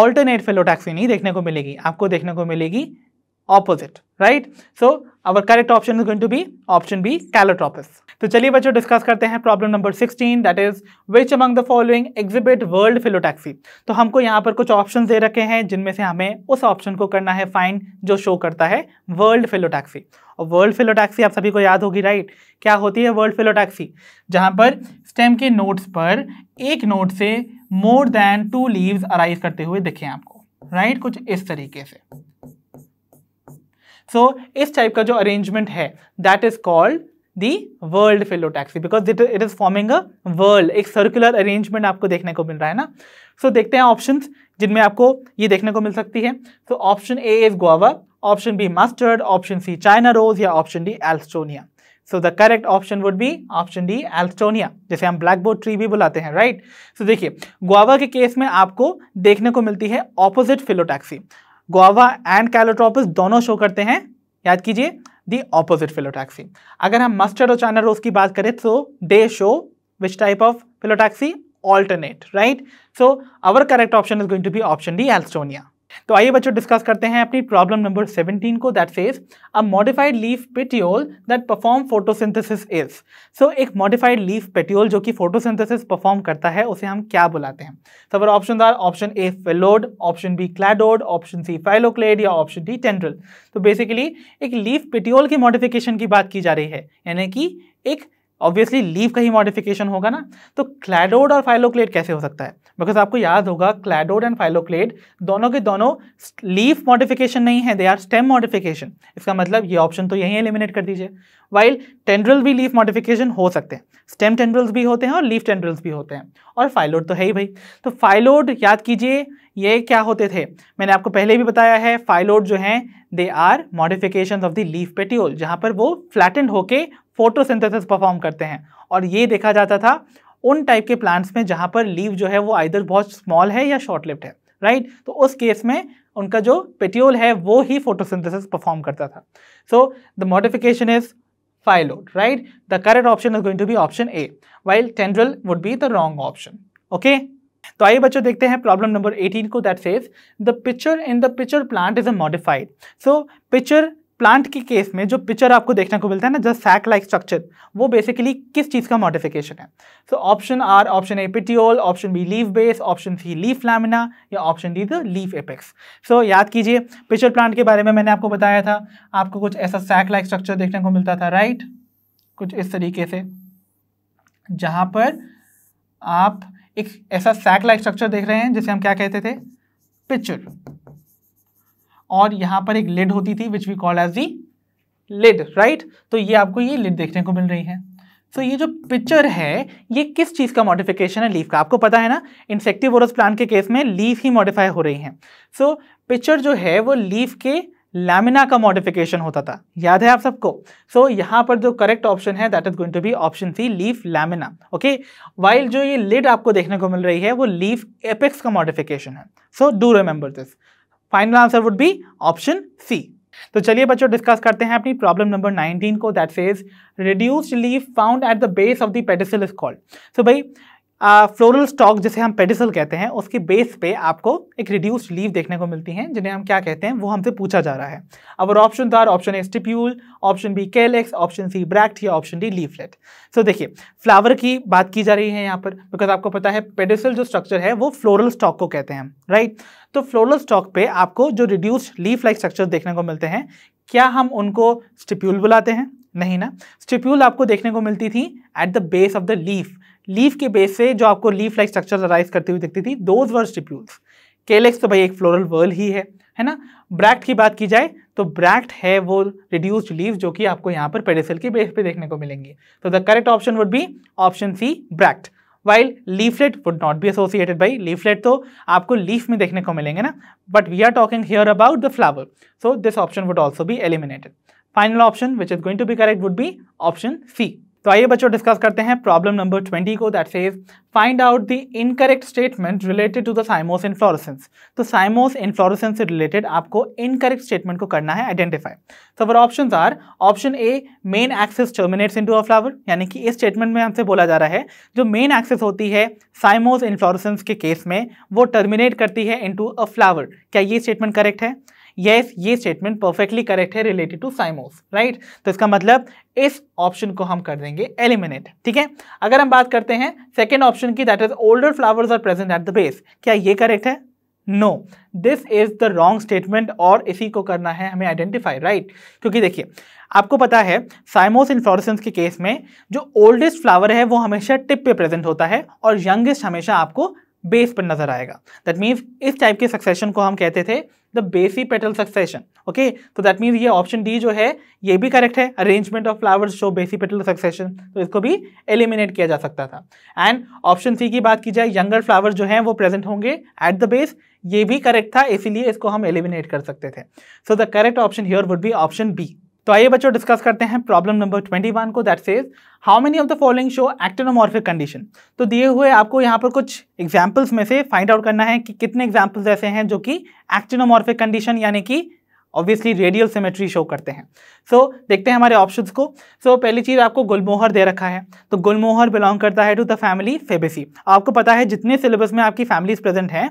ऑल्टरनेट फिलोटैक्सी नहीं देखने को मिलेगी आपको देखने को मिलेगी opposite right so our correct option is going to be option B calotropis तो चलिए बच्चों डिस्कस करते हैं problem number 16 that is which among the following exhibit whorled phyllotaxy तो हमको यहाँ पर कुछ ऑप्शन दे रखे हैं जिनमें से हमें उस ऑप्शन को करना है फाइन जो शो करता है वर्ल्ड फिलोटैक्सी और वर्ल्ड फिलोटैक्सी आप सभी को याद होगी राइट क्या होती है वर्ल्ड फिलोटैक्सी जहाँ पर स्टेम के नोट्स पर एक नोट से more than two leaves arise करते हुए दिखे आपको राइट कुछ इस तरीके से सो so, इस टाइप का जो अरेंजमेंट है that is called the world philotaxy because it, it is forming a world एक circular arrangement आपको देखने को मिल रहा है ना so देखते हैं options जिनमें आपको ये देखने को मिल सकती है so option A is guava option B mustard option C china rose या option D alstonia so the correct option would be option D alstonia जैसे हम ब्लैक बोर्ड ट्री भी बुलाते हैं राइट सो देखिए गुआवा के केस में आपको देखने को मिलती है opposite phyllotaxy guava and calotropis दोनों शो करते हैं याद कीजिए दी ऑपोजिट फिलोटैक्सी अगर हम मस्टर्ड और चाइना रोज की बात करें तो they show which type of phyllotaxy alternate right so our correct option is going to be option D alstonia तो आइए बच्चों डिस्कस करते हैं अपनी प्रॉब्लम नंबर 17 को that says a modified leaf petiole that perform photosynthesis is so एक modified leaf petiole जो कि फोटोसिंथेसिस परफॉर्म करता है उसे हम क्या बुलाते हैं so our option are option A phyllode option B cladode option C phylloclade या ऑप्शन डी टेंड्रल तो बेसिकली एक लीफ पेटियोल की मॉडिफिकेशन की बात की जा रही है यानी कि एक ऑब्वियसली लीव का ही मॉडिफिकेशन होगा ना तो क्लैडोड और फाइलोक्लेड कैसे हो सकता है बिकॉज आपको याद होगा क्लैडोड एंड फाइलोक्लेड दोनों के दोनों लीफ मॉडिफिकेशन नहीं है दे आर स्टेम मॉडिफिकेशन इसका मतलब ये ऑप्शन तो यहीं एलिमिनेट कर दीजिए वाइल टेंड्रल भी लीफ मॉडिफिकेशन हो सकते हैं स्टेम टेंड्रल्स भी होते हैं और लीफ टेंड्रल्स भी होते हैं और फाइलोड तो है ही भाई तो फाइलोड याद कीजिए ये क्या होते थे मैंने आपको पहले भी बताया है फाइलोड जो हैं they are modification of the leaf petiole जहाँ पर वो फ्लैटेंड होके फोटोसिंथेसिस परफॉर्म करते हैं और ये देखा जाता था उन टाइप के प्लांट्स में जहाँ पर लीव जो है वो आइदर बहुत स्मॉल है या शॉर्ट लिफ्ट है राइट तो उस केस में उनका जो पेटियोल है वो ही फोटोसिंथेसिस परफॉर्म करता था so the modification is phyllodes, right the correct option is going to be option A while tendril would be the wrong option okay तो आइए बच्चों देखते हैं प्रॉब्लम नंबर 18 को that says the pitcher in the pitcher plant is a modified so pitcher plant के case में जो pitcher आपको देखने को मिलता है ना जस्ट सैक लाइक स्ट्रक्चर वो बेसिकली किस चीज़ का मॉडिफिकेशन है so option are option A petiole option B leave base option C leaf lamina या option D the leaf apex so याद कीजिए पिक्चर प्लांट के बारे में मैंने आपको बताया था आपको कुछ ऐसा सैक लाइक स्ट्रक्चर देखने को मिलता था राइट right? कुछ इस तरीके से जहाँ पर आप एक ऐसा सैक लाइक स्ट्रक्चर देख रहे हैं जिसे हम क्या कहते थे पिक्चर और यहाँ पर एक लिड होती थी which we call as the lid right तो ये आपको ये लिड देखने को मिल रही है सो ये जो पिक्चर है ये किस चीज़ का मॉडिफिकेशन है लीफ का आपको पता है ना इंसेक्टिवोरस प्लांट के केस में लीफ ही मॉडिफाई हो रही हैं सो so, पिक्चर जो है वो लीफ के लैमिना का मॉडिफिकेशन होता था याद है आप सबको सो so, यहाँ पर जो करेक्ट ऑप्शन है that is going to be option C leaf lamina okay while जो ये लिड आपको देखने को मिल रही है वो लीफ एपेक्स का मॉडिफिकेशन है so do remember this final answer would be option C तो चलिए बच्चों डिस्कस करते हैं अपनी प्रॉब्लम नंबर 19 को that says reduced leaf found at the base of the pedicel is called so भाई फ्लोरल स्टॉक जिसे हम पेडिसल कहते हैं उसके बेस पे आपको एक रिड्यूस्ड लीव देखने को मिलती हैं जिन्हें हम क्या कहते हैं वो हमसे पूछा जा रहा है और option are option A stipule option B calyx option C bract या ऑप्शन डी लीफलेट सो देखिए फ्लावर की बात की जा रही है यहाँ पर बिकॉज आपको पता है पेडिसल जो स्ट्रक्चर है वो फ्लोरल स्टॉक को कहते हैं राइट तो फ्लोरल स्टॉक पे आपको जो रिड्यूस्ड लीफ लाइक स्ट्रक्चर देखने को मिलते हैं क्या हम उनको स्टिप्यूल बुलाते हैं नहीं ना स्टिप्यूल आपको देखने को मिलती थी at the base of the leaf leaf के बेस से जो आपको लीफ लाइक स्ट्रक्चर अराइज करती हुई दिखती थी दोज वर स्टिप्यूल्स केलेक्स तो भाई एक फ्लोरल वर्ल ही है है ना ब्रैक्ट की बात की जाए तो ब्रैक्ट है वो रिड्यूस्ड लीव जो कि आपको यहाँ पर पेडेसल के बेस पे देखने को मिलेंगी तो the correct option would be option C bract while leaflet would not be associated by leaflet तो आपको लीफ में देखने को मिलेंगे ना but we are talking here about the flower so this option would also भी eliminated final option which is going to be correct would be option C तो आइए बच्चों डिस्कस करते हैं प्रॉब्लम नंबर ट्वेंटी को that says find out the incorrect statement related to the cymose inflorescence तो cymose inflorescence से related आपको incorrect statement को करना है आइडेंटिफाई तो फिर option are option A main axis terminates into a flower यानी कि इस स्टेटमेंट में हमसे बोला जा रहा है जो मेन एक्सेस होती है साइमोस इन्फ्लोरेसेंस के केस में वो टर्मिनेट करती है इन टू अ फ्लावर क्या ये स्टेटमेंट करेक्ट है यस ये स्टेटमेंट परफेक्टली करेक्ट है रिलेटेड टू साइमोस राइट तो इसका मतलब इस ऑप्शन को हम कर देंगे एलिमिनेट ठीक है अगर हम बात करते हैं सेकेंड ऑप्शन की that is older flowers are present at the base क्या ये करेक्ट है no this is the wrong statement और इसी को करना है हमें आइडेंटिफाई राइट right? क्योंकि देखिए आपको पता है साइमोस इन्फ्लोरेसेंस के केस में जो ओल्डेस्ट फ्लावर है वो हमेशा टिप पे प्रेजेंट होता है और यंगेस्ट हमेशा आपको बेस पर नजर आएगा दैट मीन्स इस टाइप के सक्सेशन को हम कहते थे the basipetal succession okay तो दैट मीन्स ये ऑप्शन डी जो है ये भी करेक्ट है arrangement of flowers show basipetal succession तो इसको भी एलिमिनेट किया जा सकता था एंड ऑप्शन सी की बात की जाए यंगर फ्लावर्स जो हैं वो प्रेजेंट होंगे एट द बेस ये भी करेक्ट था इसीलिए इसको हम एलिमिनेट कर सकते थे so the correct option here would be option B तो आइए बच्चों डिस्कस करते हैं प्रॉब्लम नंबर 21 को that says how many of the following show actinomorphic condition तो दिए हुए आपको यहाँ पर कुछ एग्जाम्पल्स में से फाइंड आउट करना है कि कितने एग्जाम्पल्स ऐसे हैं जो कि एक्टिनोमॉर्फिक कंडीशन यानी कि ऑब्वियसली रेडियल सिमेट्री शो करते हैं सो so, देखते हैं हमारे ऑप्शन को सो so, पहली चीज़ आपको गुलमोहर दे रखा है तो गुलमोहर बिलोंग करता है टू द फैमिली फेबेसी आपको पता है जितने सिलेबस में आपकी फैमिलीज प्रेजेंट हैं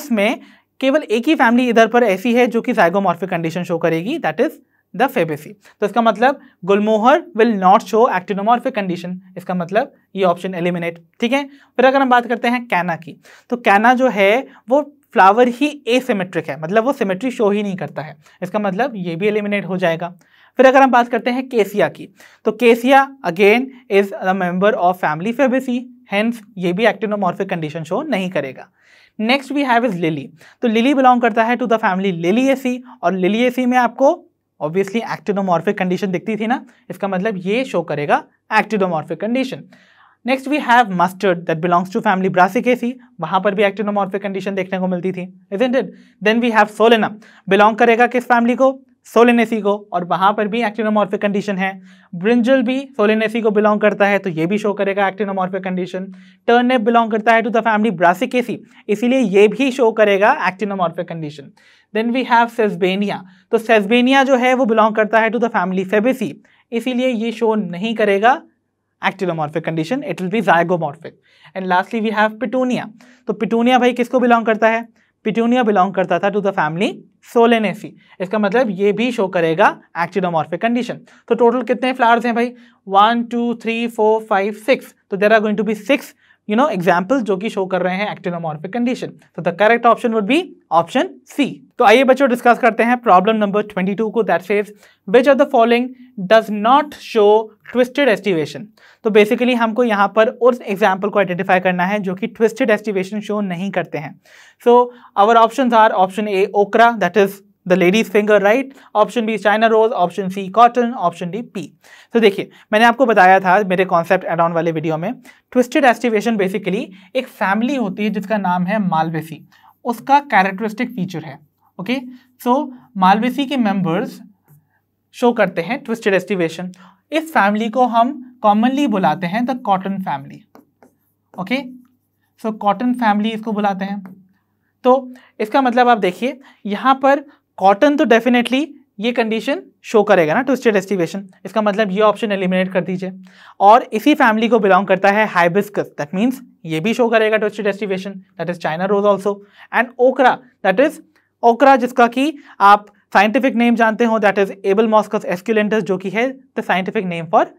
उसमें केवल एक ही फैमिली इधर पर ऐसी है जो कि साइगोमॉर्फिक कंडीशन शो करेगी दैट इज़ द फेबेसी तो इसका मतलब gulmohar will not show actinomorphic condition इसका मतलब ये ऑप्शन एलिमिनेट ठीक है फिर अगर हम बात करते हैं कैना की तो कैना जो है वो फ्लावर ही एसिमेट्रिक है मतलब वो सिमेट्री शो ही नहीं करता है इसका मतलब ये भी एलिमिनेट हो जाएगा फिर अगर हम बात करते हैं केसिया की तो cassia again is a member of family fabaceae hence ये भी एक्टिनोमॉर्फिक कंडीशन शो नहीं करेगा next we have is lily तो लिली बिलोंग करता है टू द फैमिली एसी और लिलिएसी में आपको ऑब्वियसली एक्टिनोमॉर्फिक कंडीशन दिखती थी ना इसका मतलब ये शो करेगा actinomorphic condition next we have mustard that belongs to family brassicaceae वहाँ पर भी एक्टिनोमॉर्फिक कंडीशन देखने को मिलती थी is it then we have solanum belong करेगा किस फैमिली को सोलेनेसी को और वहाँ पर भी एक्टिनोमॉर्फिक कंडीशन है ब्रिंजल भी सोलेनेसी को बिलोंग करता है तो ये भी शो करेगा एक्टिनोमॉर्फिक कंडीशन टर्नेप बिलोंग करता है टू द फैमिली ब्रासिकेसी इसीलिए ये भी शो करेगा actinomorphic condition then we have sesbania तो सेजबेनिया जो है वो बिलोंग करता है टू द फैमिली सेबेसी इसीलिए ये शो नहीं करेगा actinomorphic condition it will be zygomorphic and lastly we have petunia तो पिटूनिया भाई किसको बिलोंग करता है पिट्यूनिया बिलोंग करता था टू द फैमिली सोलेनेसी इसका मतलब ये भी शो करेगा एक्टिडोमॉर्फिक कंडीशन तो टोटल कितने फ्लावर्स हैं भाई one two three four five six तो there are going to be six you know example जो कि शो कर रहे हैं एक्टिनोमॉर्फिक कंडीशन तो the correct option would be option C तो आइए बच्चों डिस्कस करते हैं प्रॉब्लम नंबर ट्वेंटी टू को that says which are the following does not show twisted aestivation तो बेसिकली हमको यहाँ पर उस एग्जाम्पल को आइडेंटिफाई करना है जो कि ट्विस्टेड एस्टिवेशन शो नहीं करते हैं so our option are option A okra that is the ladies finger right option B China rose option C cotton option D pea तो देखिए मैंने आपको बताया था मेरे कॉन्सेप्ट एड ऑन वाले वीडियो में ट्विस्टेड एस्टिवेशन बेसिकली एक फैमिली होती है जिसका नाम है मालवेसी उसका कैरेक्टरिस्टिक फीचर है ओके सो मालवेसी के मेम्बर्स शो करते हैं ट्विस्टेड एस्टिवेशन इस फैमिली को हम कॉमनली बुलाते हैं the cotton family okay so cotton family इसको बुलाते हैं तो इसका मतलब आप देखिए यहाँ पर कॉटन तो डेफिनेटली ये कंडीशन शो करेगा ना ट्विस्टेड एस्टिवेशन इसका मतलब ये ऑप्शन एलिमिनेट कर दीजिए और इसी फैमिली को बिलोंग करता है हाइबिस्कस दैट मीन्स ये भी शो करेगा twisted aestivation that is China rose also and okra that is okra जिसका कि आप साइंटिफिक नेम जानते हो that is Abelmoschus esculentus जो कि है the scientific name for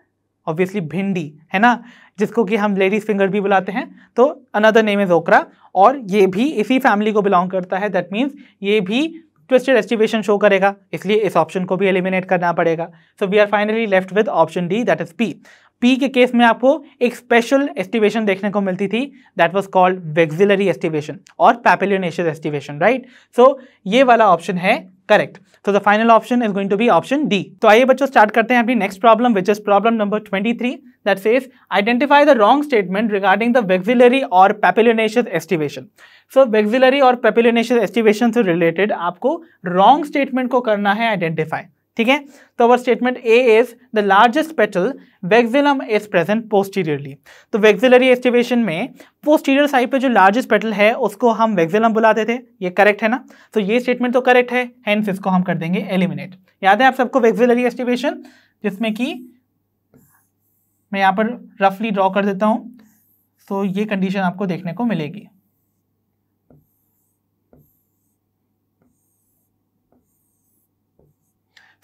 obviously bhindi है ना जिसको कि हम लेडीज फिंगर भी बुलाते हैं तो अनदर नेम इज ओकरा और ये भी इसी फैमिली को बिलोंग करता है दैट मीन्स ये भी ट्विस्टेड एस्टिवेशन शो करेगा इसलिए इस ऑप्शन को भी एलिमिनेट करना पड़ेगा so we are finally left with option D that is pea pea के केस में आपको एक स्पेशल एस्टिवेशन देखने को मिलती थी that was called vexillary aestivation और पैपिलोनेशियस एस्टिवेशन राइट सो ये वाला ऑप्शन है correct so the final option is going to be option D तो आइए बच्चों स्टार्ट करते हैं अपनी next problem which is problem number twenty three that says identify the wrong statement regarding the vexillary और पैपिलोनेशियस एस्टिवेशन सो बेक्सिलरी और papilionaceous aestivation से related आपको रॉन्ग स्टेटमेंट को करना है आइडेंटिफाई ठीक है तो our statement A is the largest petal vexillum is present posteriorly तो वेक्सिलरी एस्टिवेशन में पोस्टीरियर साइड पे जो लार्जेस्ट पेटल है उसको हम वेक्सिलम बुलाते थे ये करेक्ट है ना तो so ये स्टेटमेंट तो करेक्ट है हेंस इसको हम कर देंगे एलिमिनेट याद है आप सबको वेक्सिलरी एस्टिवेशन जिसमें कि मैं यहाँ पर रफली ड्रॉ कर देता हूँ तो so ये कंडीशन आपको देखने को मिलेगी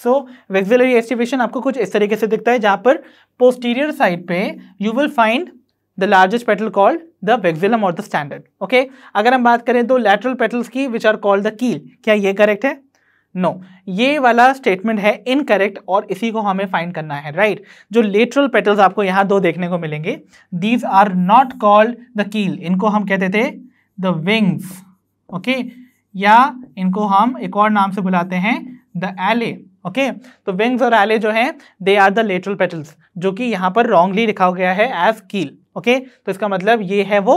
सो वेक्सिलरी एस्टिवेशन आपको कुछ इस तरीके से दिखता है जहाँ पर पोस्टीरियर साइड पे you will find the largest petal called the vexillum और द स्टैंडर्ड ओके अगर हम बात करें तो लेटरल पेटल्स की विच आर कॉल्ड द कील क्या ये करेक्ट है नो no. ये वाला स्टेटमेंट है इनकरेक्ट और इसी को हमें फाइंड करना है राइट right? जो लेटरल पेटल्स आपको यहाँ दो देखने को मिलेंगे these are not called the keel इनको हम कहते थे द विंग्स ओके या इनको हम एक और नाम से बुलाते हैं द एले ओके तो विंग्स और एले जो है they are the lateral petals जो कि यहाँ पर रॉन्गली लिखा गया है एज कील ओके तो इसका मतलब ये है वो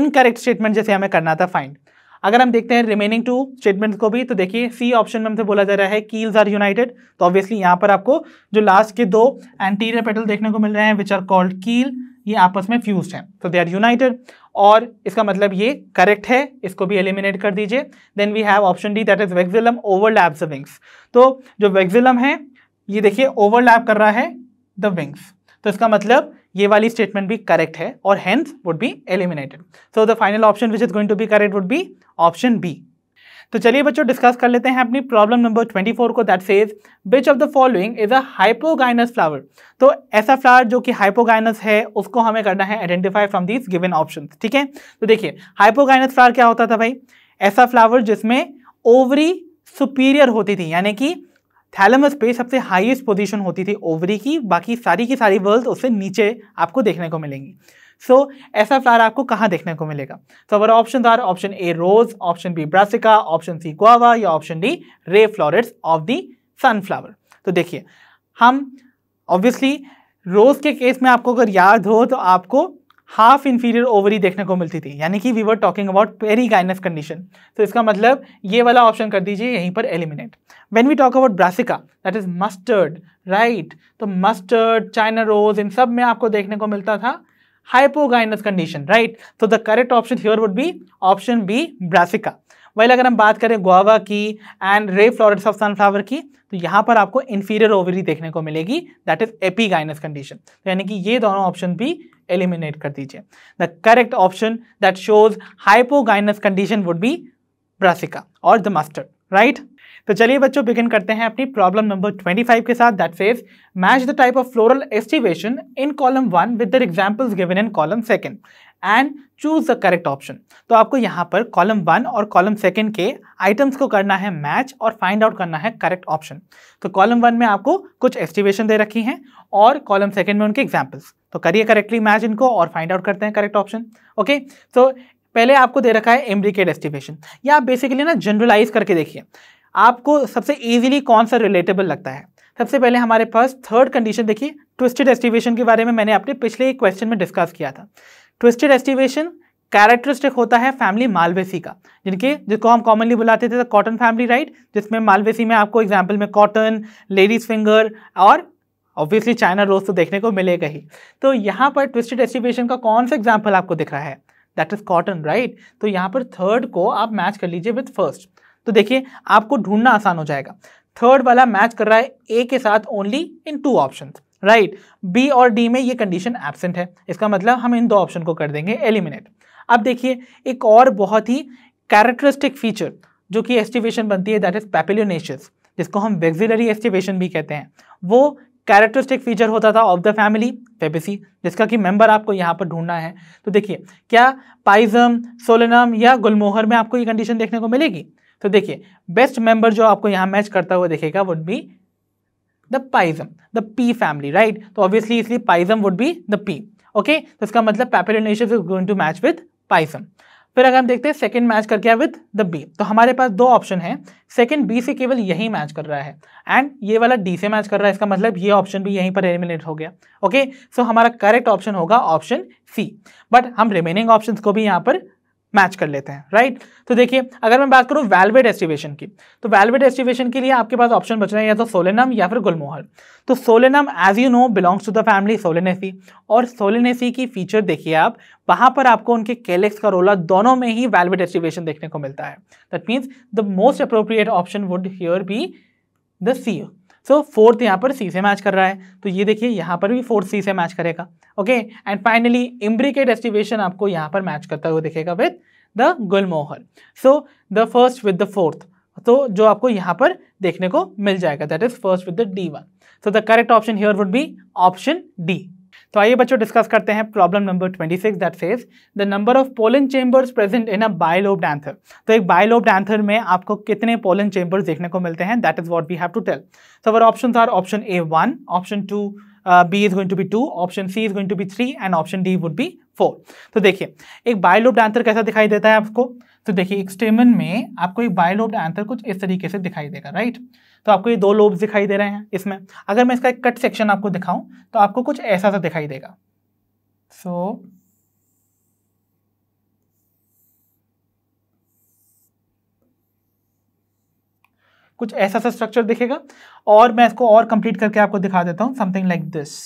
इनकरेक्ट स्टेटमेंट जैसे हमें करना था फाइंड अगर हम देखते हैं रिमेनिंग टू स्टेटमेंट्स को भी तो देखिए सी ऑप्शन में हमसे बोला जा रहा है कील्स आर यूनाइटेड तो ऑब्वियसली यहाँ पर आपको जो लास्ट के दो एंटीरियर पेटल देखने को मिल रहे हैं विच आर कॉल्ड कील ये आपस में फ्यूज हैं तो दे आर यूनाइटेड और इसका मतलब ये करेक्ट है इसको भी एलिमिनेट कर दीजिए then we have option D that is over overlap the wings तो जो वेक्सिलम है ये देखिए ओवरलैप कर रहा है द विंग्स तो इसका मतलब ये वाली स्टेटमेंट भी करेक्ट है और hence would be eliminated so the final option which is going to be correct would be option B तो चलिए बच्चों डिस्कस कर लेते हैं अपनी प्रॉब्लम नंबर 24 को that says which of the following is a hypogynous flower तो ऐसा फ्लावर जो कि हाइपोगाइनस है उसको हमें करना है identify from these given option ठीक है तो देखिए हाइपोगाइनस फ्लावर क्या होता था भाई ऐसा फ्लावर जिसमें ओवरी सुपीरियर होती थी यानी कि थैलमस पे सबसे हाईएस्ट पोजीशन होती थी ओवरी की बाकी सारी की सारी वर्ल्ड उससे नीचे आपको देखने को मिलेंगी सो so, ऐसा फ्लावर आपको कहाँ देखने को मिलेगा सो अगर option are option A rose option B Brassica option C guava या option D ray florets of the sunflower तो देखिए हम ऑब्वियसली रोज के केस में आपको अगर याद हो तो आपको हाफ इन्फीरियर ओवरी देखने को मिलती थी यानी कि we were talking about perigynous condition तो इसका मतलब ये वाला ऑप्शन कर दीजिए यहीं पर eliminate when we talk about Brassica that is mustard right तो मस्टर्ड चाइना रोज इन सब में आपको देखने को मिलता था हाइपोगाइनस कंडीशन राइट तो the correct option here would be option B Brassica वही अगर हम बात करें गुआवा की एंड रे फ्लोरेट्स ऑफ सनफ्लावर की तो यहाँ पर आपको इन्फीरियर ओवरी देखने को मिलेगी दैट इज एपीगाइनस कंडीशन तो यानी कि ये दोनों ऑप्शन भी एलिमिनेट कर दीजिए the correct option that shows hypogynous condition would be Brassica और द मास्टर राइट तो चलिए बच्चों बिगिन करते हैं अपनी प्रॉब्लम नंबर 25 के साथ that says match the type of floral aestivation in column one with the examples given in column second and choose the correct option तो आपको यहाँ पर कॉलम वन और कॉलम सेकेंड के आइटम्स को करना है मैच और फाइंड आउट करना है करेक्ट ऑप्शन तो कॉलम वन में आपको कुछ एस्टिवेशन दे रखी हैं और कॉलम सेकेंड में उनके एग्जाम्पल्स तो करिए करेक्टली मैच इनको और फाइंड आउट करते हैं करेक्ट ऑप्शन ओके तो पहले आपको दे रखा है एम्ब्रिकेड एस्टिवेशन या आप बेसिकली ना जनरलाइज करके देखिए आपको सबसे ईजिली कौन सा रिलेटेबल लगता है सबसे पहले हमारे पास थर्ड कंडीशन देखिए ट्विस्टेड एस्टिवेशन के बारे में मैंने अपने पिछले एक क्वेश्चन में डिस्कस किया था ट्विस्टेड एस्टिवेशन कैरेक्टरिस्टिक होता है फैमिली मालवेसी का जिनके जिसको हम कॉमनली बुलाते थे कॉटन फैमिली राइट जिसमें मालवेसी में आपको एग्जाम्पल में कॉटन लेडीज फिंगर और ऑब्वियसली चाइना रोज तो देखने को मिलेगा ही तो यहाँ पर ट्विस्टेड एस्टिवेशन का कौन सा एग्जाम्पल आपको दिख रहा है दैट इज कॉटन राइट तो यहाँ पर थर्ड को आप मैच कर लीजिए विथ फर्स्ट तो देखिए आपको ढूंढना आसान हो जाएगा थर्ड वाला मैच कर रहा है ए के साथ only in two option right B और डी में ये कंडीशन एबसेंट है इसका मतलब हम इन दो ऑप्शन को कर देंगे एलिमिनेट अब देखिए एक और बहुत ही कैरेक्टरिस्टिक फीचर जो कि एस्टिवेशन बनती है दैट इज पैपिलोनेशियस जिसको हम वेक्सिलरी एस्टिवेशन भी कहते हैं वो कैरेक्टरिस्टिक फीचर होता था ऑफ द फैमिली पेपिसी जिसका कि मेंबर आपको यहाँ पर ढूंढना है तो देखिए क्या पाइजम सोलनम या गुलमोहर में आपको ये कंडीशन देखने को मिलेगी तो देखिए बेस्ट मेंबर जो आपको यहाँ मैच करता हुआ देखेगा would be the Pisum the pea family right तो ऑब्वियसली इसलिए Pisum would be the pea okay तो इसका मतलब papilionaceous is going to match with Pisum फिर अगर हम देखते हैं सेकंड मैच कर गया विद द बी तो हमारे पास दो ऑप्शन है सेकंड बी से केवल यही मैच कर रहा है एंड ये वाला डी से मैच कर रहा है इसका मतलब ये ऑप्शन भी यहीं पर एलिमिनेट हो गया ओके okay? सो so, हमारा करेक्ट ऑप्शन होगा ऑप्शन सी बट हम रिमेनिंग ऑप्शन को भी यहाँ पर मैच कर लेते हैं राइट तो देखिए अगर मैं बात करूं वैल्वेड एस्टिवेशन की तो वैल्वेड एस्टिवेशन के लिए आपके पास ऑप्शन बच रहे हैं या तो सोलेनम या फिर गुलमोहर तो Solanum as you know belongs to the family Solanaceae और सोलेनेसी की फीचर देखिए आप वहां पर आपको उनके कैलेक्स का रोला दोनों में ही वैल्वेड एस्टिवेशन देखने को मिलता है that means the most appropriate option would here be the C so fourth यहाँ पर सी से मैच कर रहा है तो ये देखिए यहाँ पर भी फोर्थ सी से मैच करेगा okay and finally imbricate aestivation आपको यहाँ पर मैच करता हुआ दिखेगा with the gulmohar so the first with the fourth तो जो आपको यहाँ पर देखने को मिल जाएगा that is first with the D one so the correct option here would be option D तो आइए बच्चों डिस्कस करते हैं problem number 26 that says the number of pollen chambers present in a bilobed anther तो एक bilobed anther में आपको कितने पोलन चेंबर्स देखने को मिलते हैं that is what we have to tell so our option are option A one option two B is going to be two option C is going to be three and option D would be four तो देखिए एक bilobed anther कैसा दिखाई देता है आपको तो देखिए एक स्टेमन में आपको एक बायलोब्ड एंथर कुछ इस तरीके से दिखाई देगा राइट right? तो आपको ये दो लोब्स दिखाई दे रहे हैं इसमें अगर मैं इसका एक कट सेक्शन आपको दिखाऊं तो आपको कुछ ऐसा सा दिखाई देगा सो so, कुछ ऐसा सा स्ट्रक्चर दिखेगा और मैं इसको और कंप्लीट करके आपको दिखा देता हूं समथिंग लाइक दिस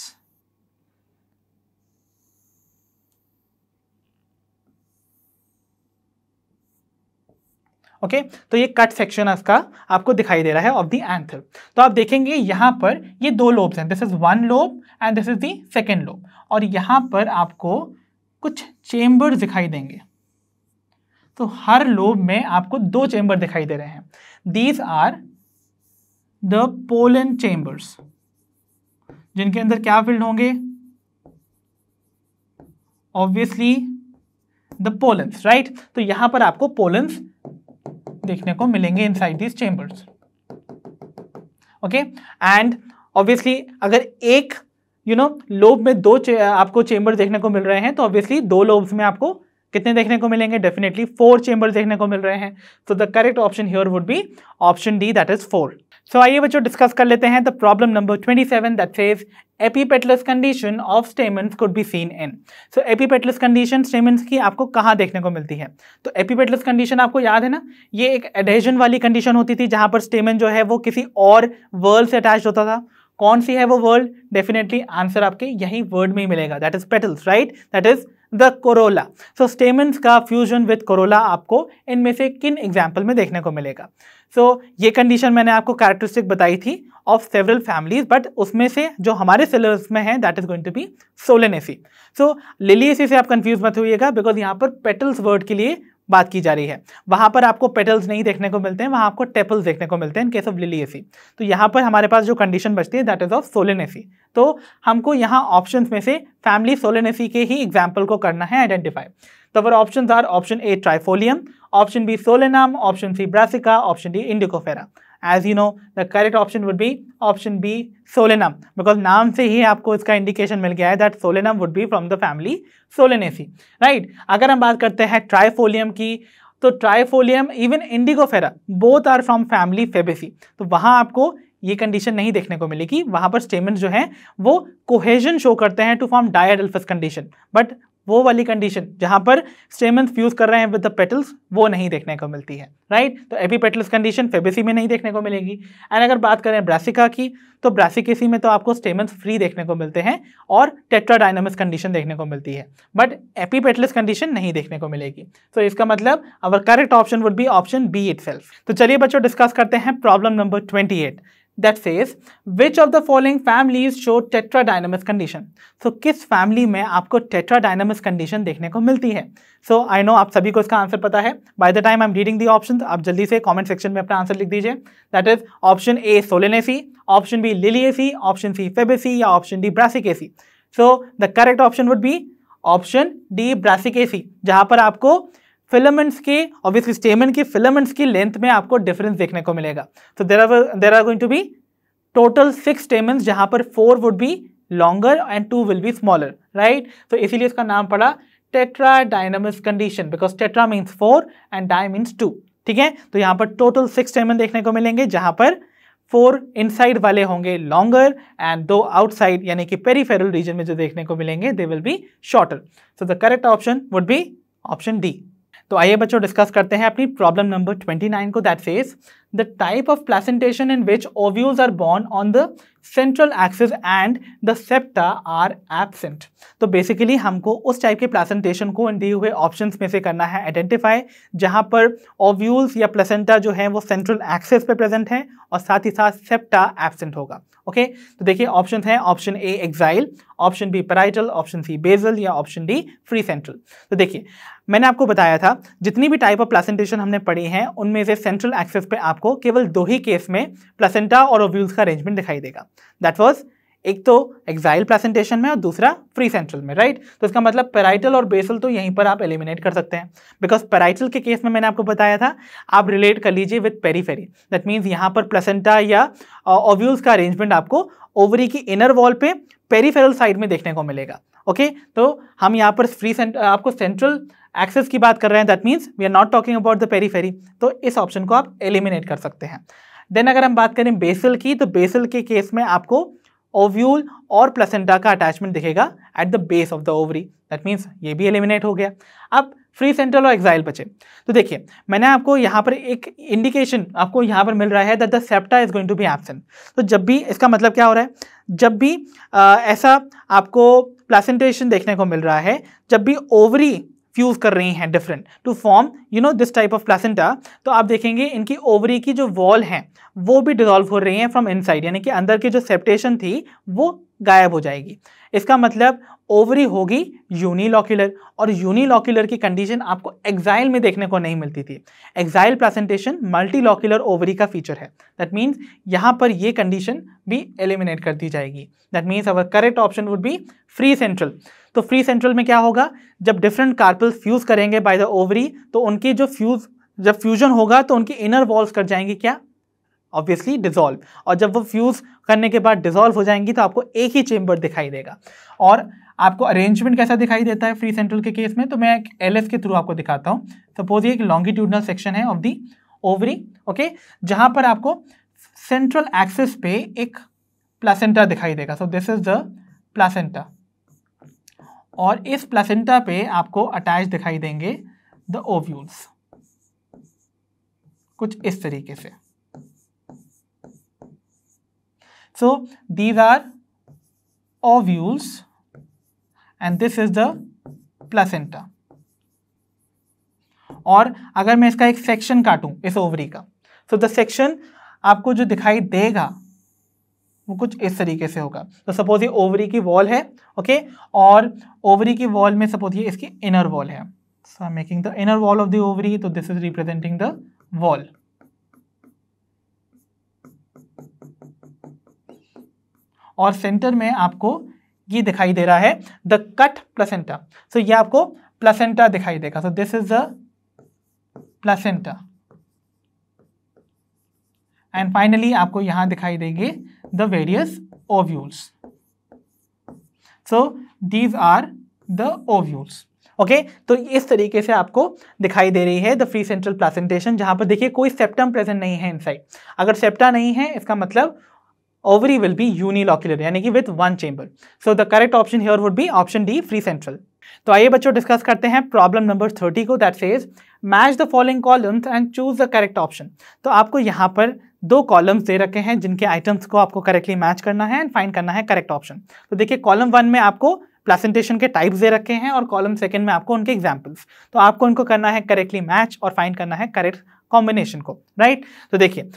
ओके तो ये कट सेक्शन इसका आपको दिखाई दे रहा है ऑफ द एंथर तो आप देखेंगे यहाँ पर ये दो लोब्स हैं this is one lobe and this is the second lobe और यहाँ पर आपको कुछ चेम्बर दिखाई देंगे तो हर लोब में आपको दो चेम्बर दिखाई दे रहे हैं these are the pollen chambers जिनके अंदर क्या फील्ड होंगे ऑब्वियसली द पोल राइट तो यहां पर आपको पोलेंस देखने को मिलेंगे inside this chambers okay and obviously अगर एक यू नो लोब में दो चे, आपको चेंबर देखने को मिल रहे हैं तो ऑब्वियसली दो लोब्स में आपको कितने देखने को मिलेंगे डेफिनेटली फोर चेंबर देखने को मिल रहे हैं so the correct option here would be option D that is four so आइए बच्चों डिस्कस कर लेते हैं the problem number twenty seven that says epipetalous condition of stamens could be seen in so epipetalous condition stamens की आपको कहाँ देखने को मिलती है तो एपीपेटलस कंडीशन आपको याद है ना ये एक एडेजन वाली कंडीशन होती थी जहाँ पर स्टेमेंट जो है वो किसी और वर्ल्ड से अटैच होता था कौन सी है वो वर्ल्ड डेफिनेटली आंसर आपके यही वर्ड में ही मिलेगा that is petals right that is the corolla so stamens का फ्यूजन विद कोरोला आपको इनमें से किन एग्जाम्पल में देखने को मिलेगा सो so, ये कंडीशन मैंने आपको कैरेक्टरिस्टिक बताई थी ऑफ सेवरल फैमिलीज बट उसमें से जो हमारे सिलेबस में है that is going to be Solanaceae so Liliaceae से आप कंफ्यूज मत होइएगा बिकॉज यहाँ पर पेटल्स वर्ड के लिए बात की जा रही है वहां पर आपको पेटल्स नहीं देखने को मिलते हैं वहां आपको टेपल्स देखने को मिलते हैं इन केस ऑफ एसी तो यहाँ पर हमारे पास जो कंडीशन बचती है दैट इज ऑफ सोलेनेसी तो हमको यहाँ ऑप्शंस में से फैमिली सोलेनेसी के ही एग्जाम्पल को करना है आइडेंटिफाई तो our option are option A Trifolium option B Solanum option C Brassica option D Indigofera as you know the correct option would be option B Solanum because नाम से ही आपको इसका इंडिकेशन मिल गया है that Solanum would be from the family Solanaceae right अगर हम बात करते हैं ट्राइफोलियम की तो Trifolium even Indigofera both are from family Fabaceae तो वहाँ आपको ये कंडीशन नहीं देखने को मिलेगी वहाँ पर स्टेमेंट जो हैं वो कोहेजन शो करते हैं to form diadelphous condition but वो वाली कंडीशन जहां पर स्टेमन फ्यूज कर रहे हैं विद द पेटल्स वो नहीं देखने को मिलती है राइट तो एपी पेटल्स कंडीशन फेबेसी में नहीं देखने को मिलेगी एंड अगर बात करें ब्रासिका की तो ब्रासिकेसी में तो आपको स्टेमन फ्री देखने को मिलते हैं और टेट्राडाइनमिक्स कंडीशन देखने को मिलती है बट एपी पेटल्स कंडीशन नहीं देखने को मिलेगी तो so, इसका मतलब our correct option would be option B it तो चलिए बच्चों डिस्कस करते हैं problem number twenty that says which of the following families show tetra tetradynamous condition so किस फैमिली में आपको टेट्रा टेट्राडाइनमस कंडीशन देखने को मिलती है सो आई नो आप सभी को इसका आंसर पता है by the time I am reading the option आप जल्दी से कॉमेंट सेक्शन में अपना आंसर लिख दीजिए that is option A Solanaceae option B Liliaceae option C Fabaceae या option D Brassicaceae so the correct option would be option D Brassicaceae जहां पर आपको फिलामेंट्स की ऑब्वियसली स्टेमन की फिलामेंट्स की लेंथ में आपको डिफरेंस देखने को मिलेगा तो there are there are going to be total six stamens जहां पर four would be longer and two will be smaller right तो इसीलिए इसका नाम पड़ा tetradynamous condition because tetra means four and di means two ठीक है तो यहाँ पर टोटल सिक्स स्टेमन देखने को मिलेंगे जहाँ पर फोर इनसाइड वाले होंगे लॉन्गर एंड दो आउटसाइड यानी कि पेरीफेरल रीजन में जो देखने को मिलेंगे they will be shorter so the correct option would be option D तो आइए बच्चों डिस्कस करते हैं अपनी प्रॉब्लम नंबर नाइन को that says the type of placentation in which ovules are born on the central axis and the septa are absent. तो basically हमको उस टाइप के placentation को इन दिए हुए options में से करना है identify जहाँ पर ovules या placenta जो है वो central axis पे present हैं और साथ ही साथ septa absent होगा ओके okay? तो देखिए ऑप्शन हैं option A axile option B parietal option C basal या ऑप्शन डी फ्री सेंट्रल तो देखिए मैंने आपको बताया था जितनी भी टाइप ऑफ प्लेसेंटेशन हमने पढ़ी हैं उनमें से सेंट्रल एक्सेस पे आप आपको केवल दो ही केस में प्लेसेंटा और ओव्यूल्स का अरेंजमेंट दिखाई देगा दैट वॉज एक तो एक्साइल प्लेसेंटेशन में और दूसरा फ्री सेंट्रल में राइट तो इसका मतलब पेराइटल और बेसल तो यहीं पर आप एलिमिनेट कर सकते हैं बिकॉज पेराइटल के केस में मैंने आपको बताया था आप रिलेट कर लीजिए विथ पेरीफेरी दैट मीन्स यहाँ पर प्लेसेंटा या ओव्यूल्स का अरेंजमेंट आपको ओवरी की इनर वॉल पे पेरीफेरल साइड में देखने को मिलेगा ओके okay? तो हम यहाँ पर फ्री सेंट आपको सेंट्रल एक्सेस की बात कर रहे हैं that means we are not talking about the periphery तो इस ऑप्शन को आप एलिमिनेट कर सकते हैं देन अगर हम बात करें बेसल की तो बेसल के केस में आपको ओव्यूल और प्लेसेंटा का अटैचमेंट दिखेगा at the base of the ovary that means ये भी एलिमिनेट हो गया अब फ्री सेंट्रल और एक्साइल बचे तो देखिए मैंने आपको यहाँ पर एक इंडिकेशन आपको यहाँ पर मिल रहा है that the septa is going to be absent तो जब भी इसका मतलब क्या हो रहा है जब भी आ, ऐसा आपको प्लेसेंटेशन देखने को मिल रहा है जब भी ओवरी फ्यूज़ कर रही हैं different to form you know this type of placenta तो आप देखेंगे इनकी ओवरी की जो वॉल है वो भी डिजॉल्व हो रही है फ्रॉम इनसाइड यानी कि अंदर की जो सेप्टेशन थी वो गायब हो जाएगी इसका मतलब ओवरी होगी यूनिलॉक्यूलर और यूनिलॉक्यूलर की कंडीशन आपको एक्साइल में देखने को नहीं मिलती थी एक्साइल प्रेजेंटेशन मल्टीलॉक्युलर ओवरी का फीचर है दैट मीन्स यहाँ पर ये कंडीशन भी एलिमिनेट कर दी जाएगी that means our correct option would be free central तो फ्री सेंट्रल में क्या होगा जब डिफरेंट कार्पल्स फ्यूज करेंगे बाय द ओवरी तो उनके जो फ्यूज जब फ्यूजन होगा तो उनकी इनर वॉल्स कर जाएंगी क्या ऑब्वियसली डिजोल्व और जब वो फ्यूज़ करने के बाद डिजोल्व हो जाएंगी तो आपको एक ही चेंबर दिखाई देगा और आपको अरेंजमेंट कैसा दिखाई देता है फ्री सेंट्रल के केस में तो मैं एक एल के थ्रू आपको दिखाता हूँ सपोज ये एक लॉन्गिट्यूडनल सेक्शन है ऑफ दी ओवरी ओके जहाँ पर आपको सेंट्रल एक्सेस पे एक प्लासेंटा दिखाई देगा so this is the placenta और इस प्लासेंटा पे आपको अटैच दिखाई देंगे द ओव्यूल्स कुछ इस तरीके से so these are ovules and this is the placenta और अगर मैं इसका एक सेक्शन काटूं इस ओवरी का सो द सेक्शन आपको जो दिखाई देगा वो कुछ इस तरीके से होगा तो सपोज ये ओवरी की वॉल है ओके okay? और ओवरी की वॉल में सपोज ये इसकी इनर वॉल है so I making the inner wall of the ovary तो this is representing the wall और सेंटर में आपको ये दिखाई दे रहा है द कट प्लसेंटा सो ये आपको प्लसेंटा दिखाई देगा so this is the placenta and finally आपको यहां दिखाई देंगे the various ovules so these are the ovules okay okay, तो इस तरीके से आपको दिखाई दे रही है द फ्री सेंट्रल प्लासेंटेशन जहां पर देखिए कोई सेप्टम प्रेजेंट नहीं है इनसाइड अगर सेप्टा नहीं है इसका मतलब ovary will be unilocular यानी कि with one chamber. So the correct option here would be option D, free central. तो आइए बच्चों डिस्कस करते हैं प्रॉब्लम नंबर थर्टी को that says match the following columns and choose the correct option तो आपको यहाँ पर दो कॉलम्स दे रखे हैं जिनके आइटम्स को आपको करेक्टली मैच करना है एंड फाइंड करना है करेक्ट ऑप्शन तो देखिए कॉलम वन में आपको प्लेसेंटेशन के टाइप्स दे रखे हैं और कॉलम सेकंड में आपको उनके एग्जाम्पल्स तो आपको उनको करना है करेक्टली मैच और फाइंड करना है करेक्ट कॉम्बिनेशन को राइट तो देखिए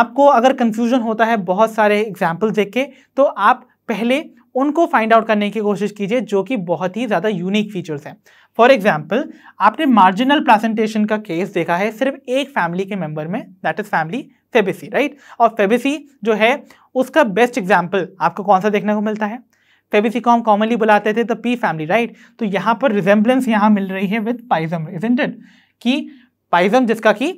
आपको अगर कंफ्यूजन होता है बहुत सारे एग्जाम्पल देख के तो आप पहले उनको फाइंड आउट करने की कोशिश कीजिए जो कि बहुत ही ज़्यादा यूनिक फीचर्स हैं फॉर एग्जाम्पल आपने मार्जिनल प्रेजेंटेशन का केस देखा है सिर्फ एक फैमिली के मेंबर में that is family Fabaceae right और फेबेसी जो है उसका बेस्ट एग्जाम्पल आपको कौन सा देखने को मिलता है फेबेसी को हम कॉमनली बुलाते थे द पी फैमिली राइट तो यहाँ पर रिजेंबलेंस यहाँ मिल रही है विद पाइजम इज इंटेड कि पाइजम जिसका कि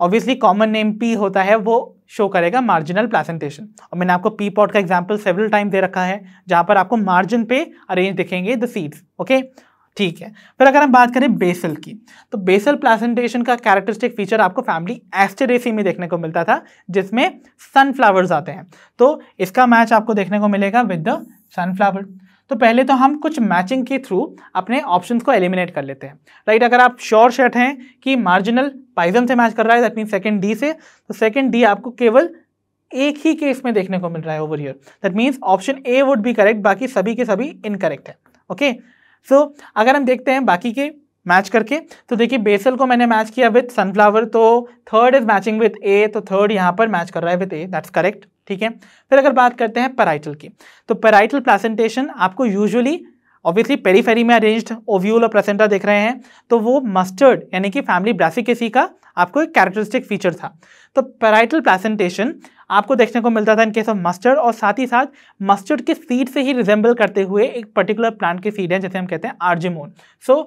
ऑब्वियसली कॉमन नेम पी होता है वो शो करेगा मार्जिनल प्लासेंटेशन और मैंने आपको पी पॉट का एग्जाम्पल सेवरल टाइम दे रखा है जहाँ पर आपको मार्जिन पे अरेंज दिखेंगे द सीड्स ओके ठीक है फिर अगर हम बात करें बेसल की तो बेसल प्लासेंटेशन का कैरेक्टरिस्टिक फीचर आपको फैमिली एस्टेरेसी में देखने को मिलता था जिसमें सनफ्लावर्स आते हैं तो इसका मैच आपको देखने को मिलेगा विद द सनफ्लावर तो पहले तो हम कुछ मैचिंग के थ्रू अपने ऑप्शंस को एलिमिनेट कर लेते हैं राइट अगर आप श्योर शर्ट हैं कि मार्जिनल पाइजन से मैच कर रहा है दैट मीन सेकेंड डी से तो सेकेंड डी आपको केवल एक ही केस में देखने को मिल रहा है over here that means option A would be correct बाकी सभी के सभी इनकरेक्ट है ओके okay? सो so, अगर हम देखते हैं बाकी के मैच करके तो देखिए बेसल को मैंने मैच किया विथ सनफ्लावर तो third is matching with A तो थर्ड यहाँ पर मैच कर रहा है विथ ए दैट्स करेक्ट ठीक है फिर अगर बात करते हैं पेराइटल की तो पेराइटल प्लासेंटेशन आपको यूजुअली ऑब्वियसली पेरीफेरी में अरेंज्ड ओव्यूल और प्लेसेंटा देख रहे हैं तो वो मस्टर्ड यानी कि फैमिली ब्रासिकेसी का आपको एक कैरेक्टरिस्टिक फीचर था तो पेराइटल प्लेसेंटेशन आपको देखने को मिलता था इन केस ऑफ मस्टर्ड और साथ ही साथ मस्टर्ड के सीड से ही रिजेंबल करते हुए एक पर्टिकुलर प्लांट के सीड है जैसे हम कहते हैं आर्जिमोन सो so,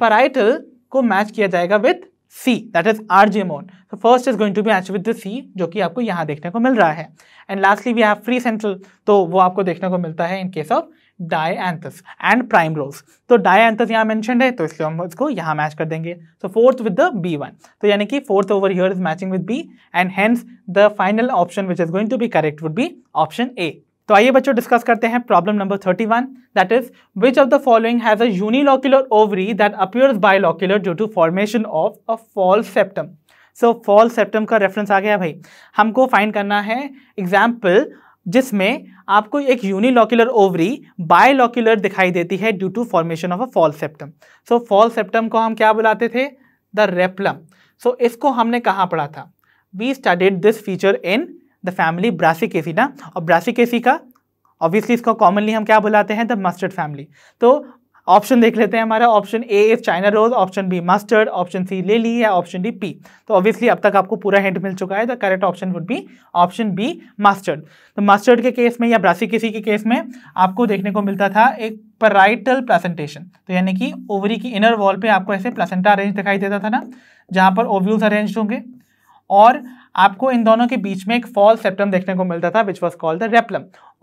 पेराइटल को मैच किया जाएगा with C that is R Argemone so first is going to be H with the C जो कि आपको यहाँ देखने को मिल रहा है and lastly we have free central तो वो आपको देखने को मिलता है in case of Dianthus and primrose तो डायएंथस यहाँ मैंशन है तो इसलिए हम इसको यहाँ मैच कर देंगे so fourth with the B one तो यानी कि fourth over here is matching with B and hence the final option which is going to be correct would be option A तो आइए बच्चों डिस्कस करते हैं problem number thirty one that is which of the following has a unilocular ovary that appears bilocular due to formation of a false septum so false septum का reference आ गया भाई हमको find करना है एग्जाम्पल जिसमें आपको एक यूनिलॉक्यूलर ओवरी बायोलॉक्यूलर दिखाई देती है due to formation of a false septum so false septum को हम क्या बुलाते थे द रेप्लम सो इसको हमने कहाँ पढ़ा था we studied this feature in the family Brassicaceae ना और ब्रासिकेसी का ऑब्वियसली इसको कॉमनली हम क्या बुलाते हैं द मस्टर्ड फैमिली तो ऑप्शन देख लेते हैं हमारा option A is China rose option B mustard option C lily है ऑप्शन डी पी तो ऑब्वियसली अब तक आपको पूरा हिंट मिल चुका है the correct option would be option B mustard तो मस्टर्ड के केस में या ब्रासिकेसी के केस में आपको देखने को मिलता था एक पराइटल प्लेसेंटेशन तो यानी कि ओवरी की इनर वॉल पर आपको ऐसे प्लेसेंटा अरेंज दिखाई देता था ना जहाँ पर ओव्यूल्स अरेंज होंगे और आपको इन दोनों के बीच में एक फॉल सेप्टम देखने को मिलता था which was called the replum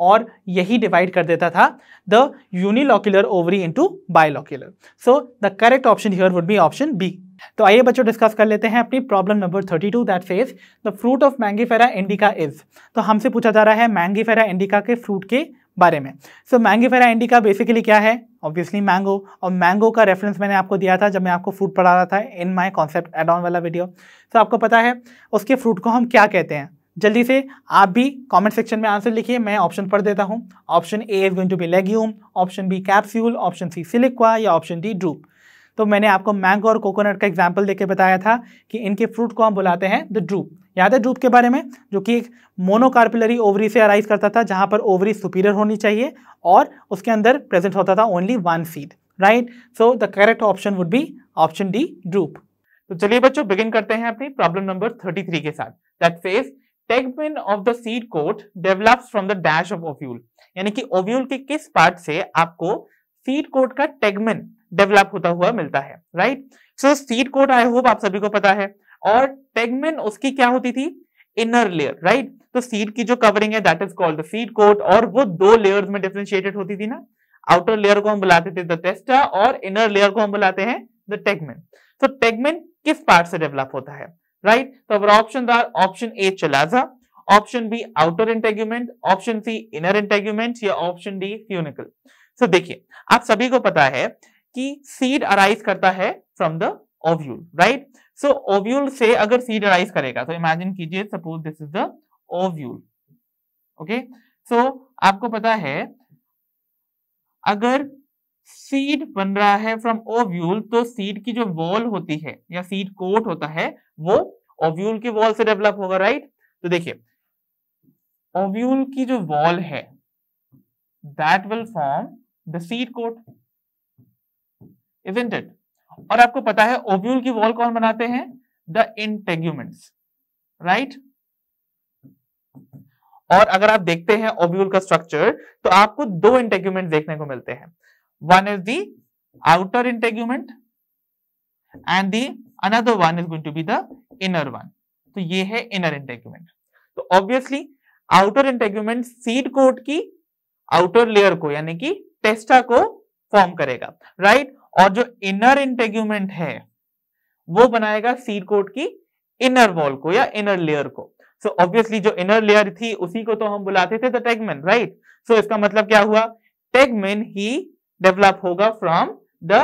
और यही डिवाइड कर देता था the unilocular ovary into bilocular so the correct option here would be option B तो आइए बच्चों डिस्कस कर लेते हैं अपनी problem number 32 two that says the fruit of Mangifera indica is तो हमसे पूछा जा रहा है मैंगीफेरा इंडिका के फ्रूट के बारे में so so, Mangifera indica basically क्या है ऑब्वियसली मैंगो और मैंगो का रेफरेंस मैंने आपको दिया था जब मैं आपको फ्रूट पढ़ा रहा था in my concept add on वाला वीडियो सो so, आपको पता है उसके फ्रूट को हम क्या कहते हैं जल्दी से आप भी कमेंट सेक्शन में आंसर लिखिए मैं ऑप्शन पढ़ देता हूँ option A is going to be legume option B capsule option C siliqua या ऑप्शन डी ड्रूप तो मैंने आपको मैंगो और कोकोनट का एग्जाम्पल देके बताया था कि इनके फ्रूट को हम बुलाते हैं द ड्रूप याद है जूप के बारे में जो कि एक मोनोकार्पिलरी ओवरी से अराइज करता था जहां पर ओवरी सुपीरियर होनी चाहिए और उसके अंदर प्रेजेंट होता था only one seed right so the correct option would be option D drupe तो चलिए बच्चों बिगिन करते हैं अपनी प्रॉब्लम नंबर 33 के साथ that says tegmen of the seed coat develops from the dash of ovule यानी कि ओव्यूल के किस पार्ट से आपको सीड कोट का टेगमिन डेवलप होता हुआ मिलता है right so seed coat I hope आप सभी को पता है और टेगमेन उसकी क्या होती थी इनर लेयर राइट तो सीड की जो कवरिंग है that is called seed coat और वो दो लेयर्स में डिफ्रेंशिएटेड होती थी ना आउटर लेयर को हम बुलाते थे द टेस्टा और इनर लेयर को हम बुलाते हैं द टेगमेन तो टेगमेन किस पार्ट से डेवलप होता है राइट तो अब option are option A chalaza option B outer integument option C inner integument या ऑप्शन डी फ्यूनिकल सो देखिए आप सभी को पता है कि सीड अराइज करता है from the ovule right so ovule से अगर सीड अराइज करेगा तो इमेजिन कीजिए suppose this is the ovule okay so आपको पता है अगर सीड बन रहा है फ्रॉम ओव्यूल तो सीड की जो वॉल होती है या सीड कोट होता है वो ओव्यूल की वॉल से डेवलप होगा राइट तो देखिए ओव्यूल की जो वॉल है that will form the seed coat is इंटेड और आपको पता है ओव्यूल की वॉल कौन बनाते हैं द इंटेग्यूमेंट्स राइट और अगर आप देखते हैं ओव्यूल का स्ट्रक्चर तो आपको दो इंटेग्यूमेंट देखने को मिलते हैं one is the outer integument and the another one is going to be the inner one तो ये है इनर इंटेग्यूमेंट तो obviously outer integument seed coat की आउटर लेयर को यानी कि टेस्टा को फॉर्म करेगा राइट और जो इनर इंटेग्यूमेंट है वो बनाएगा सीड कोट की इनर वॉल को या इनर लेयर को सो so ऑब्वियसली जो इनर लेयर थी उसी को तो हम बुलाते थे द टेगमेन राइट सो इसका मतलब क्या हुआ टेगमेन ही डेवलप होगा from the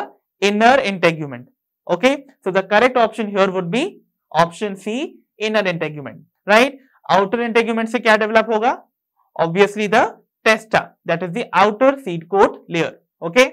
inner integument okay so the correct option here would be option C inner integument right outer integument से क्या डेवलप होगा obviously the testa that is the outer seed coat layer okay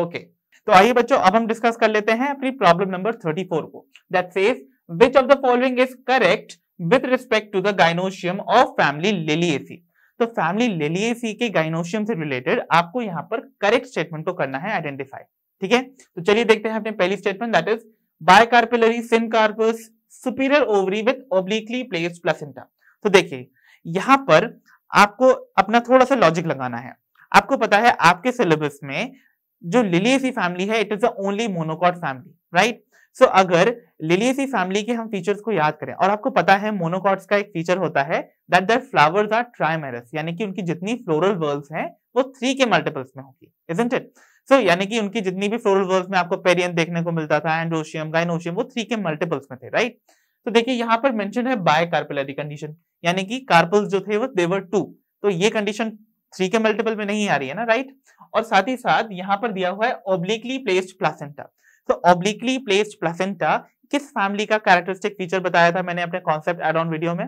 okay तो आइए बच्चों अब हम discuss कर लेते हैं अपनी प्रॉब्लम नंबर थर्टी फोर को that says which of the following is correct with respect to the gynoecium of family Liliaceae तो फैमिली लेलिएसी के गाइनोशियम से रिलेटेड आपको यहाँ पर करेक्ट स्टेटमेंट को करना है आइडेंटिफाई ठीक है तो चलिए देखते हैं अपने पहली statement that is bicarpellary carpous superior ovary with obliquely place placenta तो देखिए यहाँ पर आपको अपना थोड़ा सा लॉजिक लगाना है आपको पता है आपके सिलेबस में जो लिलियसी फैमिली है it is the only monocot family right so अगर लिलियसी फैमिली के हम फीचर्स को याद करें और आपको पता है मोनोकॉट्स का एक फीचर होता है that their flowers are trimerous यानी कि उनकी जितनी फ्लोरल वर्ल्स हैं वो थ्री के मल्टीपल्स में होगी इजेंट इट सो यानी कि उनकी जितनी भी फ्लोरल वर्ल्स में आपको पेरियन देखने को मिलता था एंड्रोशियम गाइनोशियम वो थ्री के मल्टीपल्स में थे राइट तो देखिए यहाँ पर मैंशन है बाय कार्पेलरी कंडीशन यानी कि कार्पल्स जो थे वो देवर टू तो ये कंडीशन थ्री के मल्टीपल में नहीं आ रही है ना राइट और साथ ही साथ यहाँ पर दिया हुआ है ऑब्लिकली प्लेस्ड प्लासेंटा तो ऑब्लिकली प्लेस्ड प्लासेंटा किस फैमिली का कैरेक्टरिस्टिक फीचर बताया था मैंने अपने कॉन्सेप्ट एड ऑन वीडियो में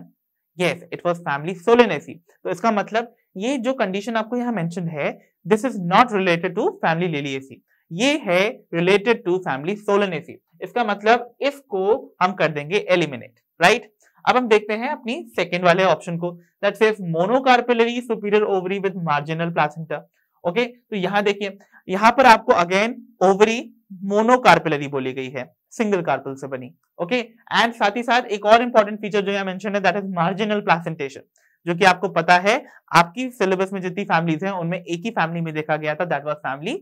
yes it was family Solanaceae तो इसका मतलब ये जो कंडीशन आपको यहाँ मेंशन है this is not related to family Liliaceae ये है रिलेटेड टू फैमिली सोलेनेसी इसका मतलब इसको हम कर देंगे एलिमिनेट राइट right? अब हम देखते हैं अपनी सेकेंड वाले ऑप्शन को that says monocarpellary superior ovary with marginal placenta okay तो यहां देखिए यहां पर आपको अगेन ओवरी मोनोकार्पेलरी बोली गई है सिंगल कार्पल से बनी ओके एंड साथ ही साथ एक और इंपॉर्टेंट फीचर जो यहाँ मेंशन है दैट इज मार्जिनल प्लासेंटेशन जो कि आपको पता है आपकी सिलेबस में जितनी फैमिलीज हैं उनमें एक ही फैमिली में देखा गया था दैट वाज फैमिली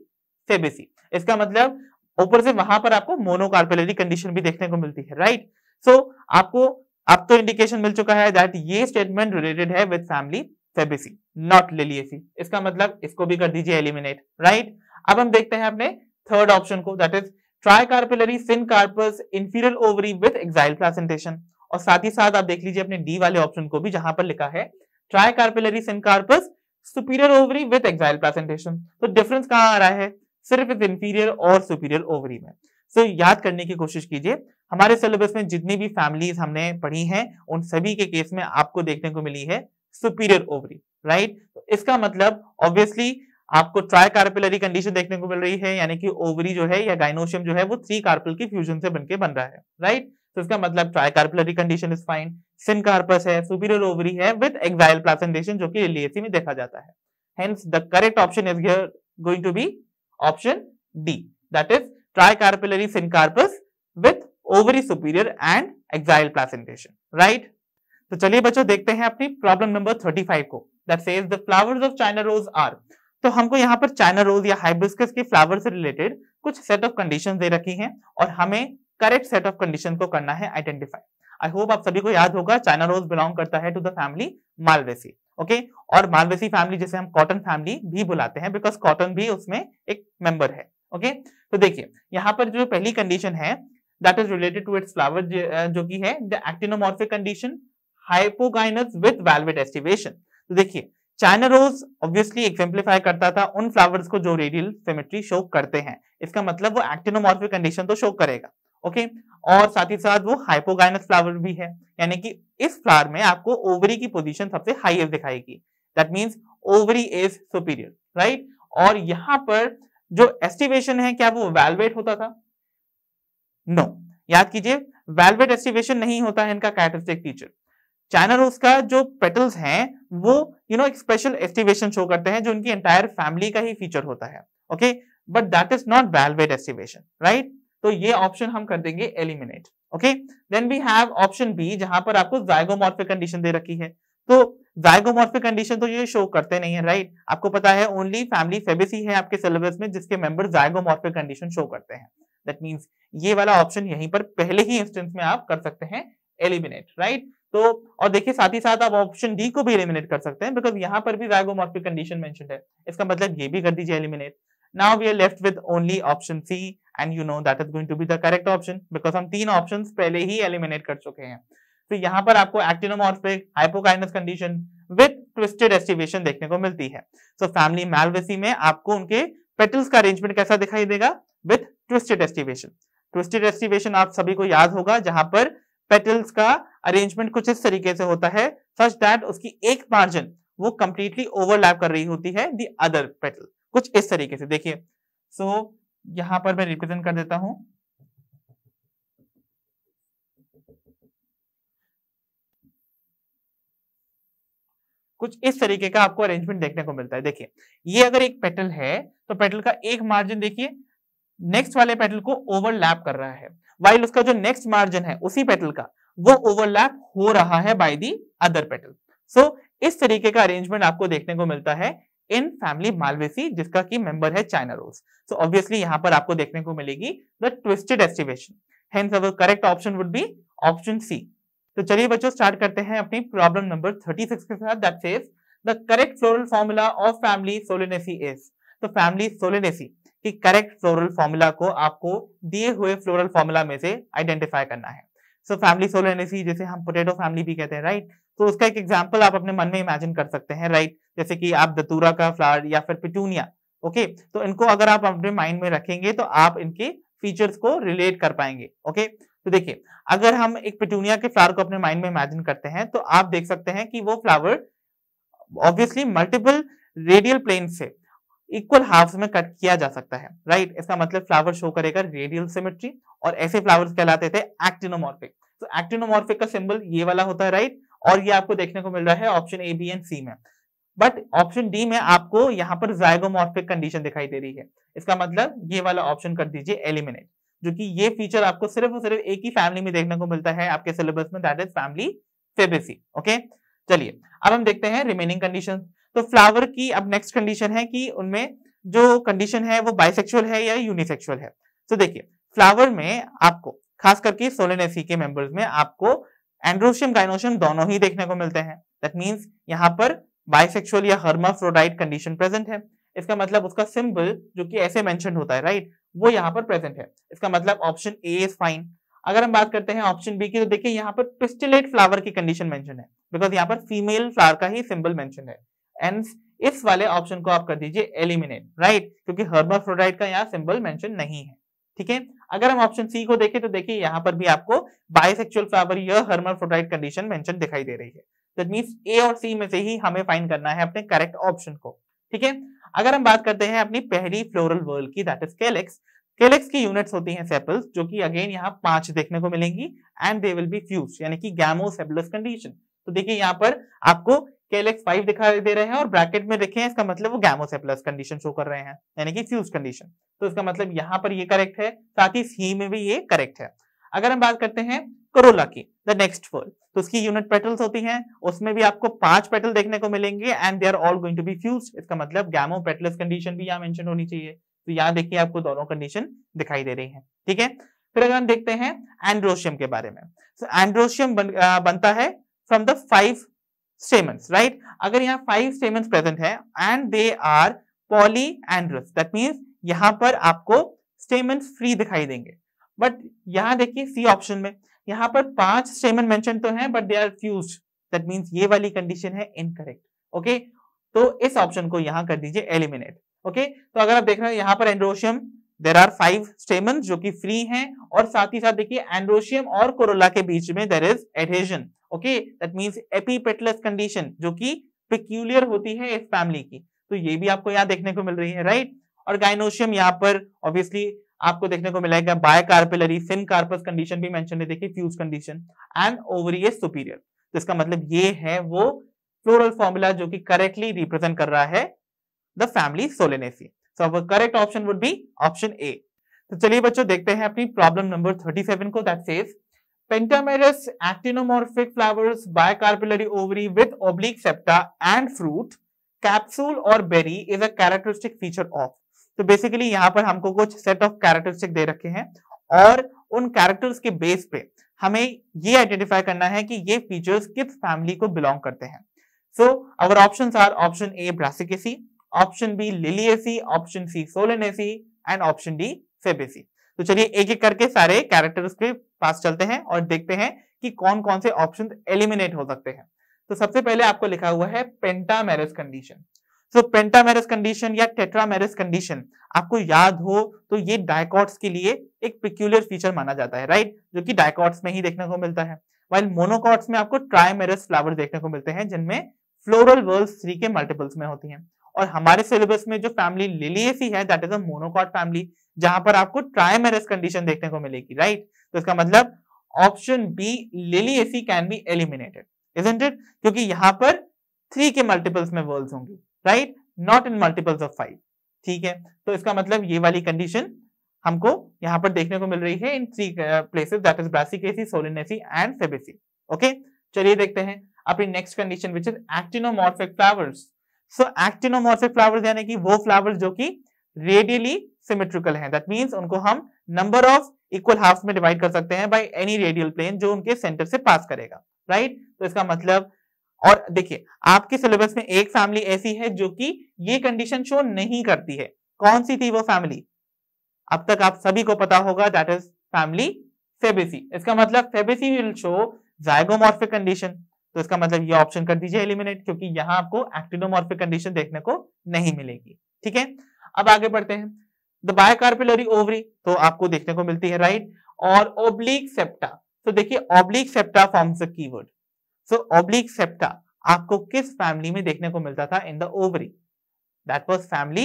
फेबेसी इसका मतलब ऊपर से वहां पर आपको मोनोकार्पेलरी कंडीशन भी देखने को मिलती है राइट right? सो so, आपको अब तो इंडिकेशन मिल चुका है दैट ये स्टेटमेंट रिलेटेड है with family Fabaceae not Liliaceae इसका मतलब इसको भी कर दीजिए एलिमिनेट राइट अब हम देखते हैं अपने थर्ड ऑप्शन को that is tricarpellary syncarpous inferior ovary with axile placentation और साथ ही साथ आप देख लीजिए अपने डी वाले ऑप्शन को भी जहां पर लिखा है tricarpellary syncarpous superior ovary with axile placentation तो डिफरेंस कहाँ आ रहा है सिर्फ इस इंफीरियर और सुपीरियर ओवरी में सो so, याद करने की कोशिश कीजिए हमारे सिलेबस में जितनी भी फैमिलीज हमने पढ़ी हैं उन सभी के केस में आपको देखने को मिली है सुपीरियर ओवरी राइट तो इसका मतलब ऑब्वियसली आपको ट्राई कार्पिलरी कंडीशन देखने को मिल रही है यानी कि ओवरी जो है या गाइनोशियम जो है वो थ्री कार्पल की फ्यूजन से बनकर बन रहा है राइट तो इसका मतलब tricarpellary condition is fine syncarpous है सुपीरियर ओवरी है विद एक्साइल प्लासेंटेशन जो कि एलिएसी में देखा जाता है hence the correct option is going to be option D that is tricarpellary syncarpous with ovary superior and axile placentation right तो चलिए बच्चों देखते हैं अपनी प्रॉब्लम नंबर थर्टी फाइव को that says the flowers of China rose are तो हमको यहाँ पर चाइना रोज या हाइब्रिस्कस के फ्लावर से रिलेटेड कुछ सेट ऑफ कंडीशन दे रखी हैं और हमें करेक्ट सेट ऑफ कंडीशन को करना है आइडेंटिफाई आई होप आप सभी को याद होगा चाइना रोज बिलोंग करता है to the family Malvaceae okay और मालवेसी फैमिली जिसे हम कॉटन फैमिली भी बुलाते हैं बिकॉज कॉटन भी उसमें एक मेंबर है ओके okay? तो देखिए यहाँ पर जो पहली कंडीशन है that is related to its flower जो की है the actinomorphic condition hypogynous with valvate aestivation तो देखिए चाइना रोज ऑब्वियसली एग्जाम्पलीफाई करता था उन फ्लावर्स को जो रेडियल सिमेट्री शो करते हैं इसका मतलब वो एक्टिनोमोर्फिक कंडीशन तो शो करेगा ओके और साथ ही साथ वो हाइपोगाइनस फ्लावर भी है यानी कि इस फ्लावर में आपको ओवरी की पोजीशन सबसे हाईएस्ट दिखाएगी that means ovary is superior right और यहाँ पर जो एस्टिवेशन है क्या वो वेलवेट होता था नो no. याद कीजिए वेलवेट एस्टिवेशन नहीं होता है इनका कैरेक्टरिस्टिक फीचर चाइना रोज का जो पेटल्स हैं वो you know special aestivation show करते हैं जो उनकी एंटायर फैमिली का ही फीचर होता है okay but that is not valvate aestivation right तो ये ऑप्शन हम कर देंगे eliminate okay then we have option B जहां पर आपको जायगोमॉर्फिक कंडीशन दे रखी है तो जायगोमॉर्फिक कंडीशन तो ये शो करते नहीं है राइट आपको पता है ओनली फैमिली फेबेसी है आपके सिलेबस में जिसके मेंबर जायगोमॉर्फिक कंडीशन शो करते हैं दैट मीन्स ये वाला ऑप्शन यहीं पर पहले ही इंस्टेंस में आप कर सकते हैं एलिमिनेट राइट तो और देखिए साथ ही साथ आप ऑप्शन डी को भी एलिमिनेट कर सकते हैं बिकॉज यहाँ पर भी जायगोमॉर्फिक कंडीशन मेंशन है इसका मतलब ये भी कर दीजिए eliminate now we are left with only option C and you know that is going to be the correct option because हम तीन ऑप्शन पहले ही एलिमिनेट कर चुके हैं तो यहाँ पर आपको actinomorphic hypogynous condition with twisted aestivation देखने को मिलती है सो फैमिली मैलवेसी में आपको उनके पेटल्स का अरेंजमेंट कैसा दिखाई देगा with twisted aestivation twisted aestivation आप सभी को याद होगा जहां पर पेटल्स का अरेंजमेंट कुछ इस तरीके से होता है सच दैट उसकी एक मार्जिन वो कंप्लीटली ओवरलैप कर रही होती है दी अदर पेटल कुछ इस तरीके से देखिए सो so, यहां पर मैं रिप्रेजेंट कर देता हूं कुछ इस तरीके का आपको अरेंजमेंट देखने को मिलता है देखिए ये अगर एक पेटल है तो पेटल का एक मार्जिन देखिए नेक्स्ट वाले पेटल को ओवरलैप कर रहा है वाइल उसका जो नेक्स्ट मार्जिन है उसी पेटल का वो ओवरलैप हो रहा है by the other petal so इस तरीके का अरेंजमेंट आपको देखने को मिलता है इन फैमिली मालवेसी जिसका की मेंबर है चाइना रोज सो ऑब्वियसली यहाँ पर आपको देखने को मिलेगी the twisted aestivation hence our correct option would be option C तो चलिए बच्चों स्टार्ट करते हैं अपनी प्रॉब्लम नंबर थर्टी सिक्स के साथ that says the correct floral formula of family Solanaceae is तो फैमिली सोलिनेसी की करेक्ट फ्लोरल फॉर्मूला को आपको दिए हुए फ्लोरल फॉर्मूला में से आइडेंटिफाई करना है सो फैमिली सोलिनेसी जैसे हम पोटेटो फैमिली भी कहते हैं राइट तो उसका एक एग्जाम्पल आप अपने मन में इमेजिन कर सकते हैं राइट जैसे कि आप दतूरा का फ्लावर या फिर पिटूनिया ओके तो इनको अगर आप अपने माइंड में रखेंगे तो आप इनके फीचर्स को रिलेट कर पाएंगे ओके तो देखिए अगर हम एक पिटूनिया के फ्लावर को अपने माइंड में इमेजिन करते हैं तो आप देख सकते हैं कि वो flower obviously multiple radial plane से इक्वल हाफ में कट किया जा सकता है राइट right? इसका मतलब फ्लावर शो करेगा रेडियल सिमेट्री और ऐसे फ्लावर्स कहलाते थे एक्टिनोमोर्फिक तो एक्टिनोमोर्फिक का सिंबल ये वाला होता है राइट right? और ये आपको देखने को मिल रहा है option A B and C में बट ऑप्शन डी में आपको यहाँ पर जायगोमोर्फिक कंडीशन दिखाई दे रही है इसका मतलब ये वाला ऑप्शन कर दीजिए एलिमिनेट जो कि ये फीचर आपको सिर्फ और सिर्फ एक ही फैमिली में देखने को मिलता है आपके सिलेबस में that is family Fabaceae okay चलिए अब हम देखते हैं रिमेनिंग कंडीशन तो फ्लावर की अब नेक्स्ट कंडीशन है कि उनमें जो कंडीशन है वो बाइसेक्सुअल है या यूनिसेक्सुअल है तो देखिए फ्लावर में आपको खास करके सोलेनेसी के मेंबर्स में आपको एंड्रोशियम गाइनोशियम दोनों ही देखने को मिलते हैं दैट मीन्स यहाँ पर बाइसेक्सुअल या हर्माफ्रोडाइट कंडीशन प्रेजेंट है इसका मतलब उसका सिंबल जो कि ऐसे मेंशन होता है राइट वो यहाँ पर प्रेजेंट है इसका मतलब ऑप्शन ए इज फाइन अगर हम बात करते हैं ऑप्शन बी की तो देखिए यहाँ पर पिस्टिलेट फ्लावर की कंडीशन मेंशन है बिकॉज यहाँ पर फीमेल फ्लावर का ही सिंबल मेंशन है एंड इस वाले ऑप्शन को आप कर दीजिए एलिमिनेट राइट क्योंकि हर्माफ्रोडाइट का यहाँ सिंबल मेंशन नहीं है ठीक है अगर हम ऑप्शन सी को देखें तो देखिए यहाँ पर भी आपको बाइसेक्चुअल फ्लावर या हर्माफ्रोडाइट कंडीशन मेंशन दिखाई दे रही है दैट मीन्स ए और सी में से ही हमें फाइन करना है अपने करेक्ट ऑप्शन को ठीक है अगर हम बात करते हैं अपनी पहली फ्लोरल वर्ल्ड की दैट इज केलेक्स केलेक्स की यूनिट्स होती हैं सेपल्स जो कि अगेन यहाँ पांच देखने को मिलेंगी and they will be fuse यानी कि गैमो सेपलस कंडीशन तो देखिए यहाँ पर आपको केलेक्स फाइव दिखा दे रहे हैं और ब्रैकेट में देखें इसका मतलब वो गैमो सेपलस कंडीशन शो कर रहे हैं यानी कि फ्यूज कंडीशन तो इसका मतलब यहाँ पर ये करेक्ट है साथ ही सी में भी ये करेक्ट है अगर हम बात करते हैं करोला की द नेक्स्ट फुल तो उसकी यूनिट पेटल्स होती हैं उसमें भी आपको पांच पेटल देखने को मिलेंगे and they are all going to be fuse इसका मतलब गैमो पेटलेस कंडीशन भी यहाँ मेंशन होनी चाहिए तो यहाँ देखिए आपको दोनों कंडीशन दिखाई दे रही है ठीक है फिर अगर हम देखते हैं एंड्रोशियम के बारे में सो so, एंड्रोशियम बन, बनता है from the five stamens right अगर यहाँ फाइव स्टेमेंट्स प्रेजेंट है and they are polyandrous that means यहाँ पर आपको स्टेमेंट्स फ्री दिखाई देंगे बट यहाँ देखिए सी ऑप्शन में यहाँ पर पांच स्टेटमेंट मेंशन तो हैं but they are fuse that means ये वाली कंडीशन है इनकरेक्ट ओके तो इस ऑप्शन को यहाँ कर दीजिए एलिमिनेट ओके तो अगर आप देख रहे हो यहाँ पर androecium there are five stamen जो कि फ्री हैं और साथ ही साथ देखिए एंड्रोशियम और कोरोला के बीच में there is adhesion okay that means epipetalous condition जो कि पिक्यूलियर होती है इस फैमिली की तो ये भी आपको यहाँ देखने को मिल रही है राइट right? और गाइनोशियम यहाँ पर ऑब्वियसली आपको देखने को मिलेगा bicarpellary syncarpous condition भी मेंशन है देखिए fuse condition and ovary is superior तो इसका मतलब ये है वो फ्लोरल फॉर्मूला जो कि करेक्टली रिप्रेजेंट कर रहा है the family Solanaceae so our correct option would be option A तो चलिए बच्चों देखते हैं अपनी प्रॉब्लम नंबर 37 को that says pentamerous pentamerous flowers बाय bicarpillary ovary with oblique septa and fruit capsule और berry is a characteristic feature of तो बेसिकली यहाँ पर हमको कुछ सेट ऑफ कैरेक्टरिस्टिक दे रखे हैं और उन कैरेक्टर्स के बेस पे हमें ये आइडेंटिफाई करना है कि ये फीचर्स किस फैमिली को बिलोंग करते हैं so our option are option A Brassicaceae option B Liliaceae option C Solanaceae and option D Fabaceae तो चलिए एक एक करके सारे कैरेक्टर्स के पास चलते हैं और देखते हैं कि कौन कौन से ऑप्शन एलिमिनेट हो सकते हैं तो सबसे पहले आपको लिखा हुआ है pentamerous condition so pentamerous condition या टेट्रामेरस कंडीशन आपको याद हो तो ये डायकॉट्स के लिए एक पिक्यूलर फीचर माना जाता है राइट जो कि डायकॉट्स में ही देखने को मिलता है वाइल मोनोकॉट्स में आपको ट्राइमेरस फ्लावर देखने को मिलते हैं जिनमें फ्लोरल वर्ल्स थ्री के मल्टीपल्स में होती हैं और हमारे सिलेबस में जो फैमिली लिलियसी है that is a monocot family जहां पर आपको ट्राइमेरस कंडीशन देखने को मिलेगी राइट तो इसका मतलब option B Liliaceae can be eliminated isn't it क्योंकि यहां पर थ्री के मल्टीपल्स में वर्ल्स होंगी right not in multiples of five ठीक है तो इसका मतलब ये वाली कंडीशन हमको यहाँ पर देखने को मिल रही है in three places that is Brassicaceae Solanaceae and Fabaceae okay चलिए देखते हैं अपनी next condition which is actinomorphic flowers so actinomorphic flowers यानी कि वो फ्लावर्स जो कि रेडियली सिमेट्रिकल हैं दैट मींस उनको हम नंबर ऑफ इक्वल हाफ में डिवाइड कर सकते हैं बाय एनी रेडियल प्लेन जो उनके सेंटर से पास करेगा राइट right? तो इसका मतलब और देखिए आपके सिलेबस में एक फैमिली ऐसी है जो कि ये कंडीशन शो नहीं करती है कौन सी थी वो फैमिली अब तक आप सभी को पता होगा दैट इज फैमिली फेबेसी इसका मतलब Fabaceae will show zygomorphic condition तो इसका मतलब ये ऑप्शन कर दीजिए एलिमिनेट क्योंकि यहां आपको एक्टिनोमोर्फिक कंडीशन देखने को नहीं मिलेगी ठीक है अब आगे बढ़ते हैं द बायकार्पिलरी ओवरी तो आपको देखने को मिलती है राइट और ओब्लिक सेप्टा तो देखिए oblique septa forms a keyword so oblique septa आपको किस फैमिली में देखने को मिलता था in the ovary that was family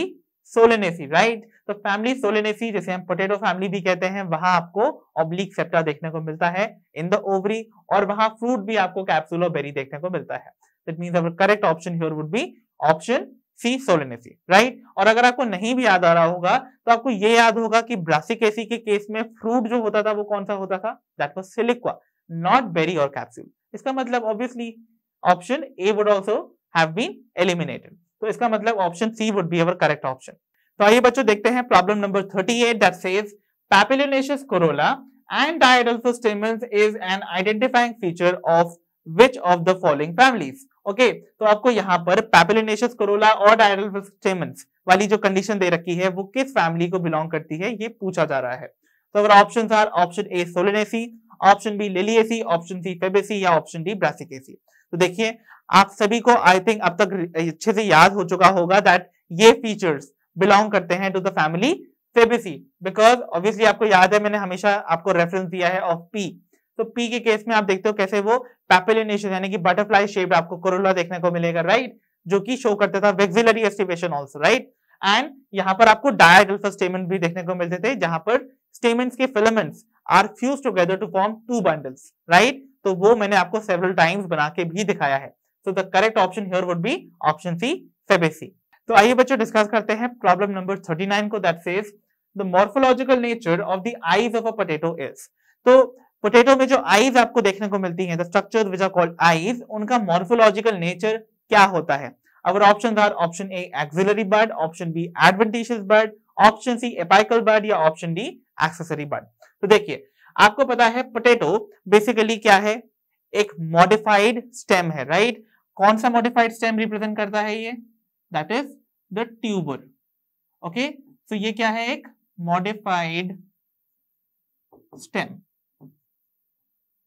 Solanaceae right तो फैमिली सोलेनेसी जैसे हम पोटेटो फैमिली भी कहते हैं वहां आपको ऑब्लिक सेप्टा देखने को मिलता है इन द ओवरी और वहां फ्रूट भी आपको कैप्सूल और बेरी देखने को मिलता है that means our correct option here would be option C Solanaceae right और अगर आपको नहीं भी याद आ रहा होगा तो आपको ये याद होगा कि ब्रासिकेसी के केस में फ्रूट जो होता था वो कौन सा होता था that was siliqua not berry और कैप्सूल इसका मतलब obviously option A would also have been eliminated तो इसका मतलब option C would be our correct option तो आइए बच्चों देखते हैं problem number 38 that says papillonaceous corolla and diadelphous stamens is an identifying feature of which of the following families okay तो आपको यहाँ पर पैपिलोनेशियस कोरोला और डायडल्फस स्टेमन्स वाली जो कंडीशन दे रखी है वो किस फैमिली को बिलोंग करती है ये पूछा जा रहा है तो अगर option are option A Solanaceae option B Liliaceae option C Fabaceae या ऑप्शन डी ब्रासिकेसी तो देखिए आप सभी को आई थिंक अब तक अच्छे से याद हो चुका होगा दैट ये फीचर्स बिलोंग करते हैं to the family Fabaceae because obviously आपको याद है मैंने हमेशा आपको रेफरेंस दिया है ऑफ पी तो पी के केस में आप देखते हो कैसे वो पैपेलिनेशन यानी कि बटरफ्लाई शेप आपको कोरोला देखने को मिलेगा राइट जो कि शो करता था vexillary aestivation also right and यहाँ पर आपको डायगल्फा स्टेमेंट भी देखने को मिलते थे जहां पर स्टेमेंट्स के filaments are fuse together to form two bundles right तो वो मैंने आपको सेवरल टाइम्स बना के भी दिखाया है so the correct option here would be option C Fabaceae तो आइए बच्चों डिस्कस करते हैं प्रॉब्लम नंबर 39 को that says the morphological nature of the eyes of a potato is तो पोटेटो में जो आईज आपको देखने को मिलती है the structure which are called eyes उनका मॉर्फोलॉजिकल नेचर क्या होता है our option are option A axillary bud option B adventitious bud option C apical bud या ऑप्शन डी एक्सेसरी बर्ड तो देखिए आपको पता है पोटेटो बेसिकली क्या है एक मॉडिफाइड स्टेम है राइट कौन सा मॉडिफाइड स्टेम रिप्रेजेंट करता है ये that is the tuber okay so ये क्या है एक मॉडिफाइड स्टेम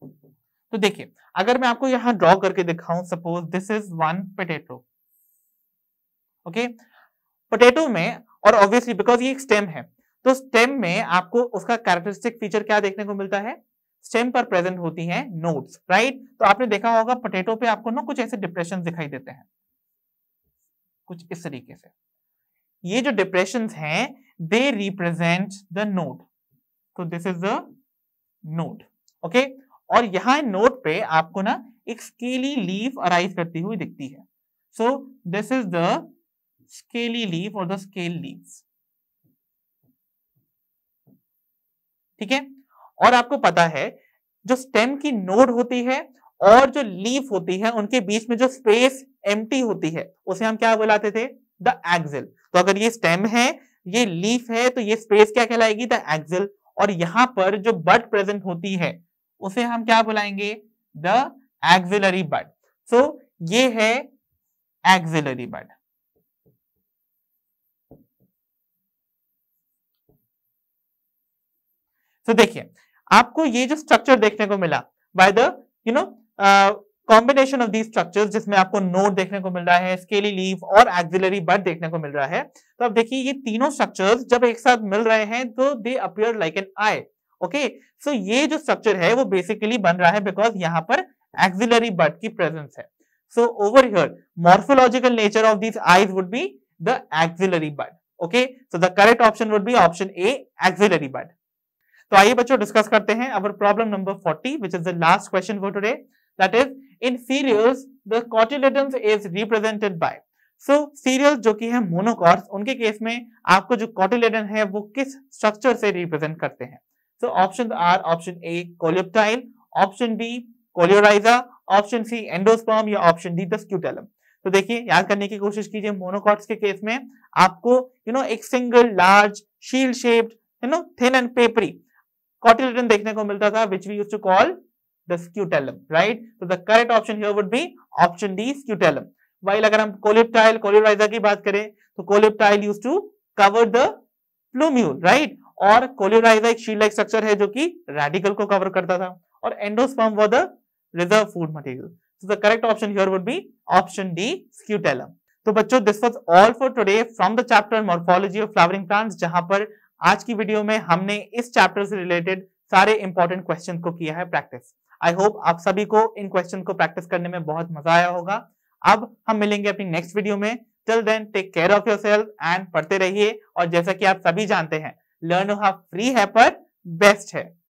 तो देखिए अगर मैं आपको यहां ड्रॉ करके दिखाऊं suppose this is one potato okay potato में और ऑब्वियसली बिकॉज ये एक स्टेम है तो स्टेम में आपको उसका कैरेक्टरिस्टिक फीचर क्या देखने को मिलता है स्टेम पर प्रेजेंट होती है नोट्स राइट तो आपने देखा होगा पोटेटो पे आपको ना कुछ ऐसे डिप्रेशन दिखाई देते हैं कुछ इस तरीके से ये जो डिप्रेशन हैं दे रिप्रेजेंट द नोट तो this is the node okay और यहां नोट पे आपको ना एक स्केली लीव अराइज करती हुई दिखती है so this is the scaly leaf और द स्केल लीव्स ठीक है और आपको पता है जो स्टेम की नोड होती है और जो लीफ होती है उनके बीच में जो स्पेस एम होती है उसे हम क्या बुलाते थे द एक्सिल तो अगर ये स्टेम है ये लीफ है तो ये स्पेस क्या कहलाएगी द एक्सिल और यहां पर जो बट प्रेजेंट होती है उसे हम क्या बुलाएंगे द एक्सिलरी बट सो ये है एक्सिलरी बट सो so, देखिए आपको ये जो स्ट्रक्चर देखने को मिला by the you know combination of these structure जिसमें आपको नोट देखने को मिल रहा है स्केली लीव और एक्जिलरी बर्ड देखने को मिल रहा है तो अब देखिए ये तीनों स्ट्रक्चर्स जब एक साथ मिल रहे हैं तो they appear like an eye okay so ये जो स्ट्रक्चर है वो बेसिकली बन रहा है बिकॉज यहाँ पर एक्सिलरी बर्ड की प्रेजेंस है so over here morphological nature of these eyes would be the axillary bud okay so the correct option would be option A axillary bud तो आइए बच्चों डिस्कस करते हैं our problem number forty which is the last question for today that is in cereals the cotyledons is represented by so cereal जो कि है मोनोकॉर्स उनके case में आपको जो कॉटिलेडन है वो किस स्ट्रक्चर से रिप्रेजेंट करते हैं so option are option A coleoptile option B coleorhiza option C endosperm या ऑप्शन डी द स्क्यूटेलम तो देखिए याद करने की कोशिश कीजिए मोनोकॉट्स के केस में आपको यू you नो know, एक single large shield shaped you know thin and papery cotyledon देखने को मिलता था which we use to call the scutellum right तो the correct option here would be option D scutellum while अगर हम coleoptile coleorhiza की बात करें तो coleoptile use to cover the plumule right और कोलिराइजा एक शील्ड लाइक स्ट्रक्चर है जो कि रेडिकल को कवर करता था और एंडोस्पर्म व the reserve food material So the correct option here would be option D scutellum तो बच्चों this was all for today from the chapter morphology of flowering plants जहां पर आज की वीडियो में हमने इस चैप्टर से रिलेटेड सारे इंपॉर्टेंट क्वेश्चन को किया है प्रैक्टिस आई होप आप सभी को इन क्वेश्चन को प्रैक्टिस करने में बहुत मजा आया होगा अब हम मिलेंगे अपनी नेक्स्ट वीडियो में till then take care of yourself and पढ़ते रहिए और जैसा कि आप सभी जानते हैं लर्न हाफ फ्री है पर बेस्ट है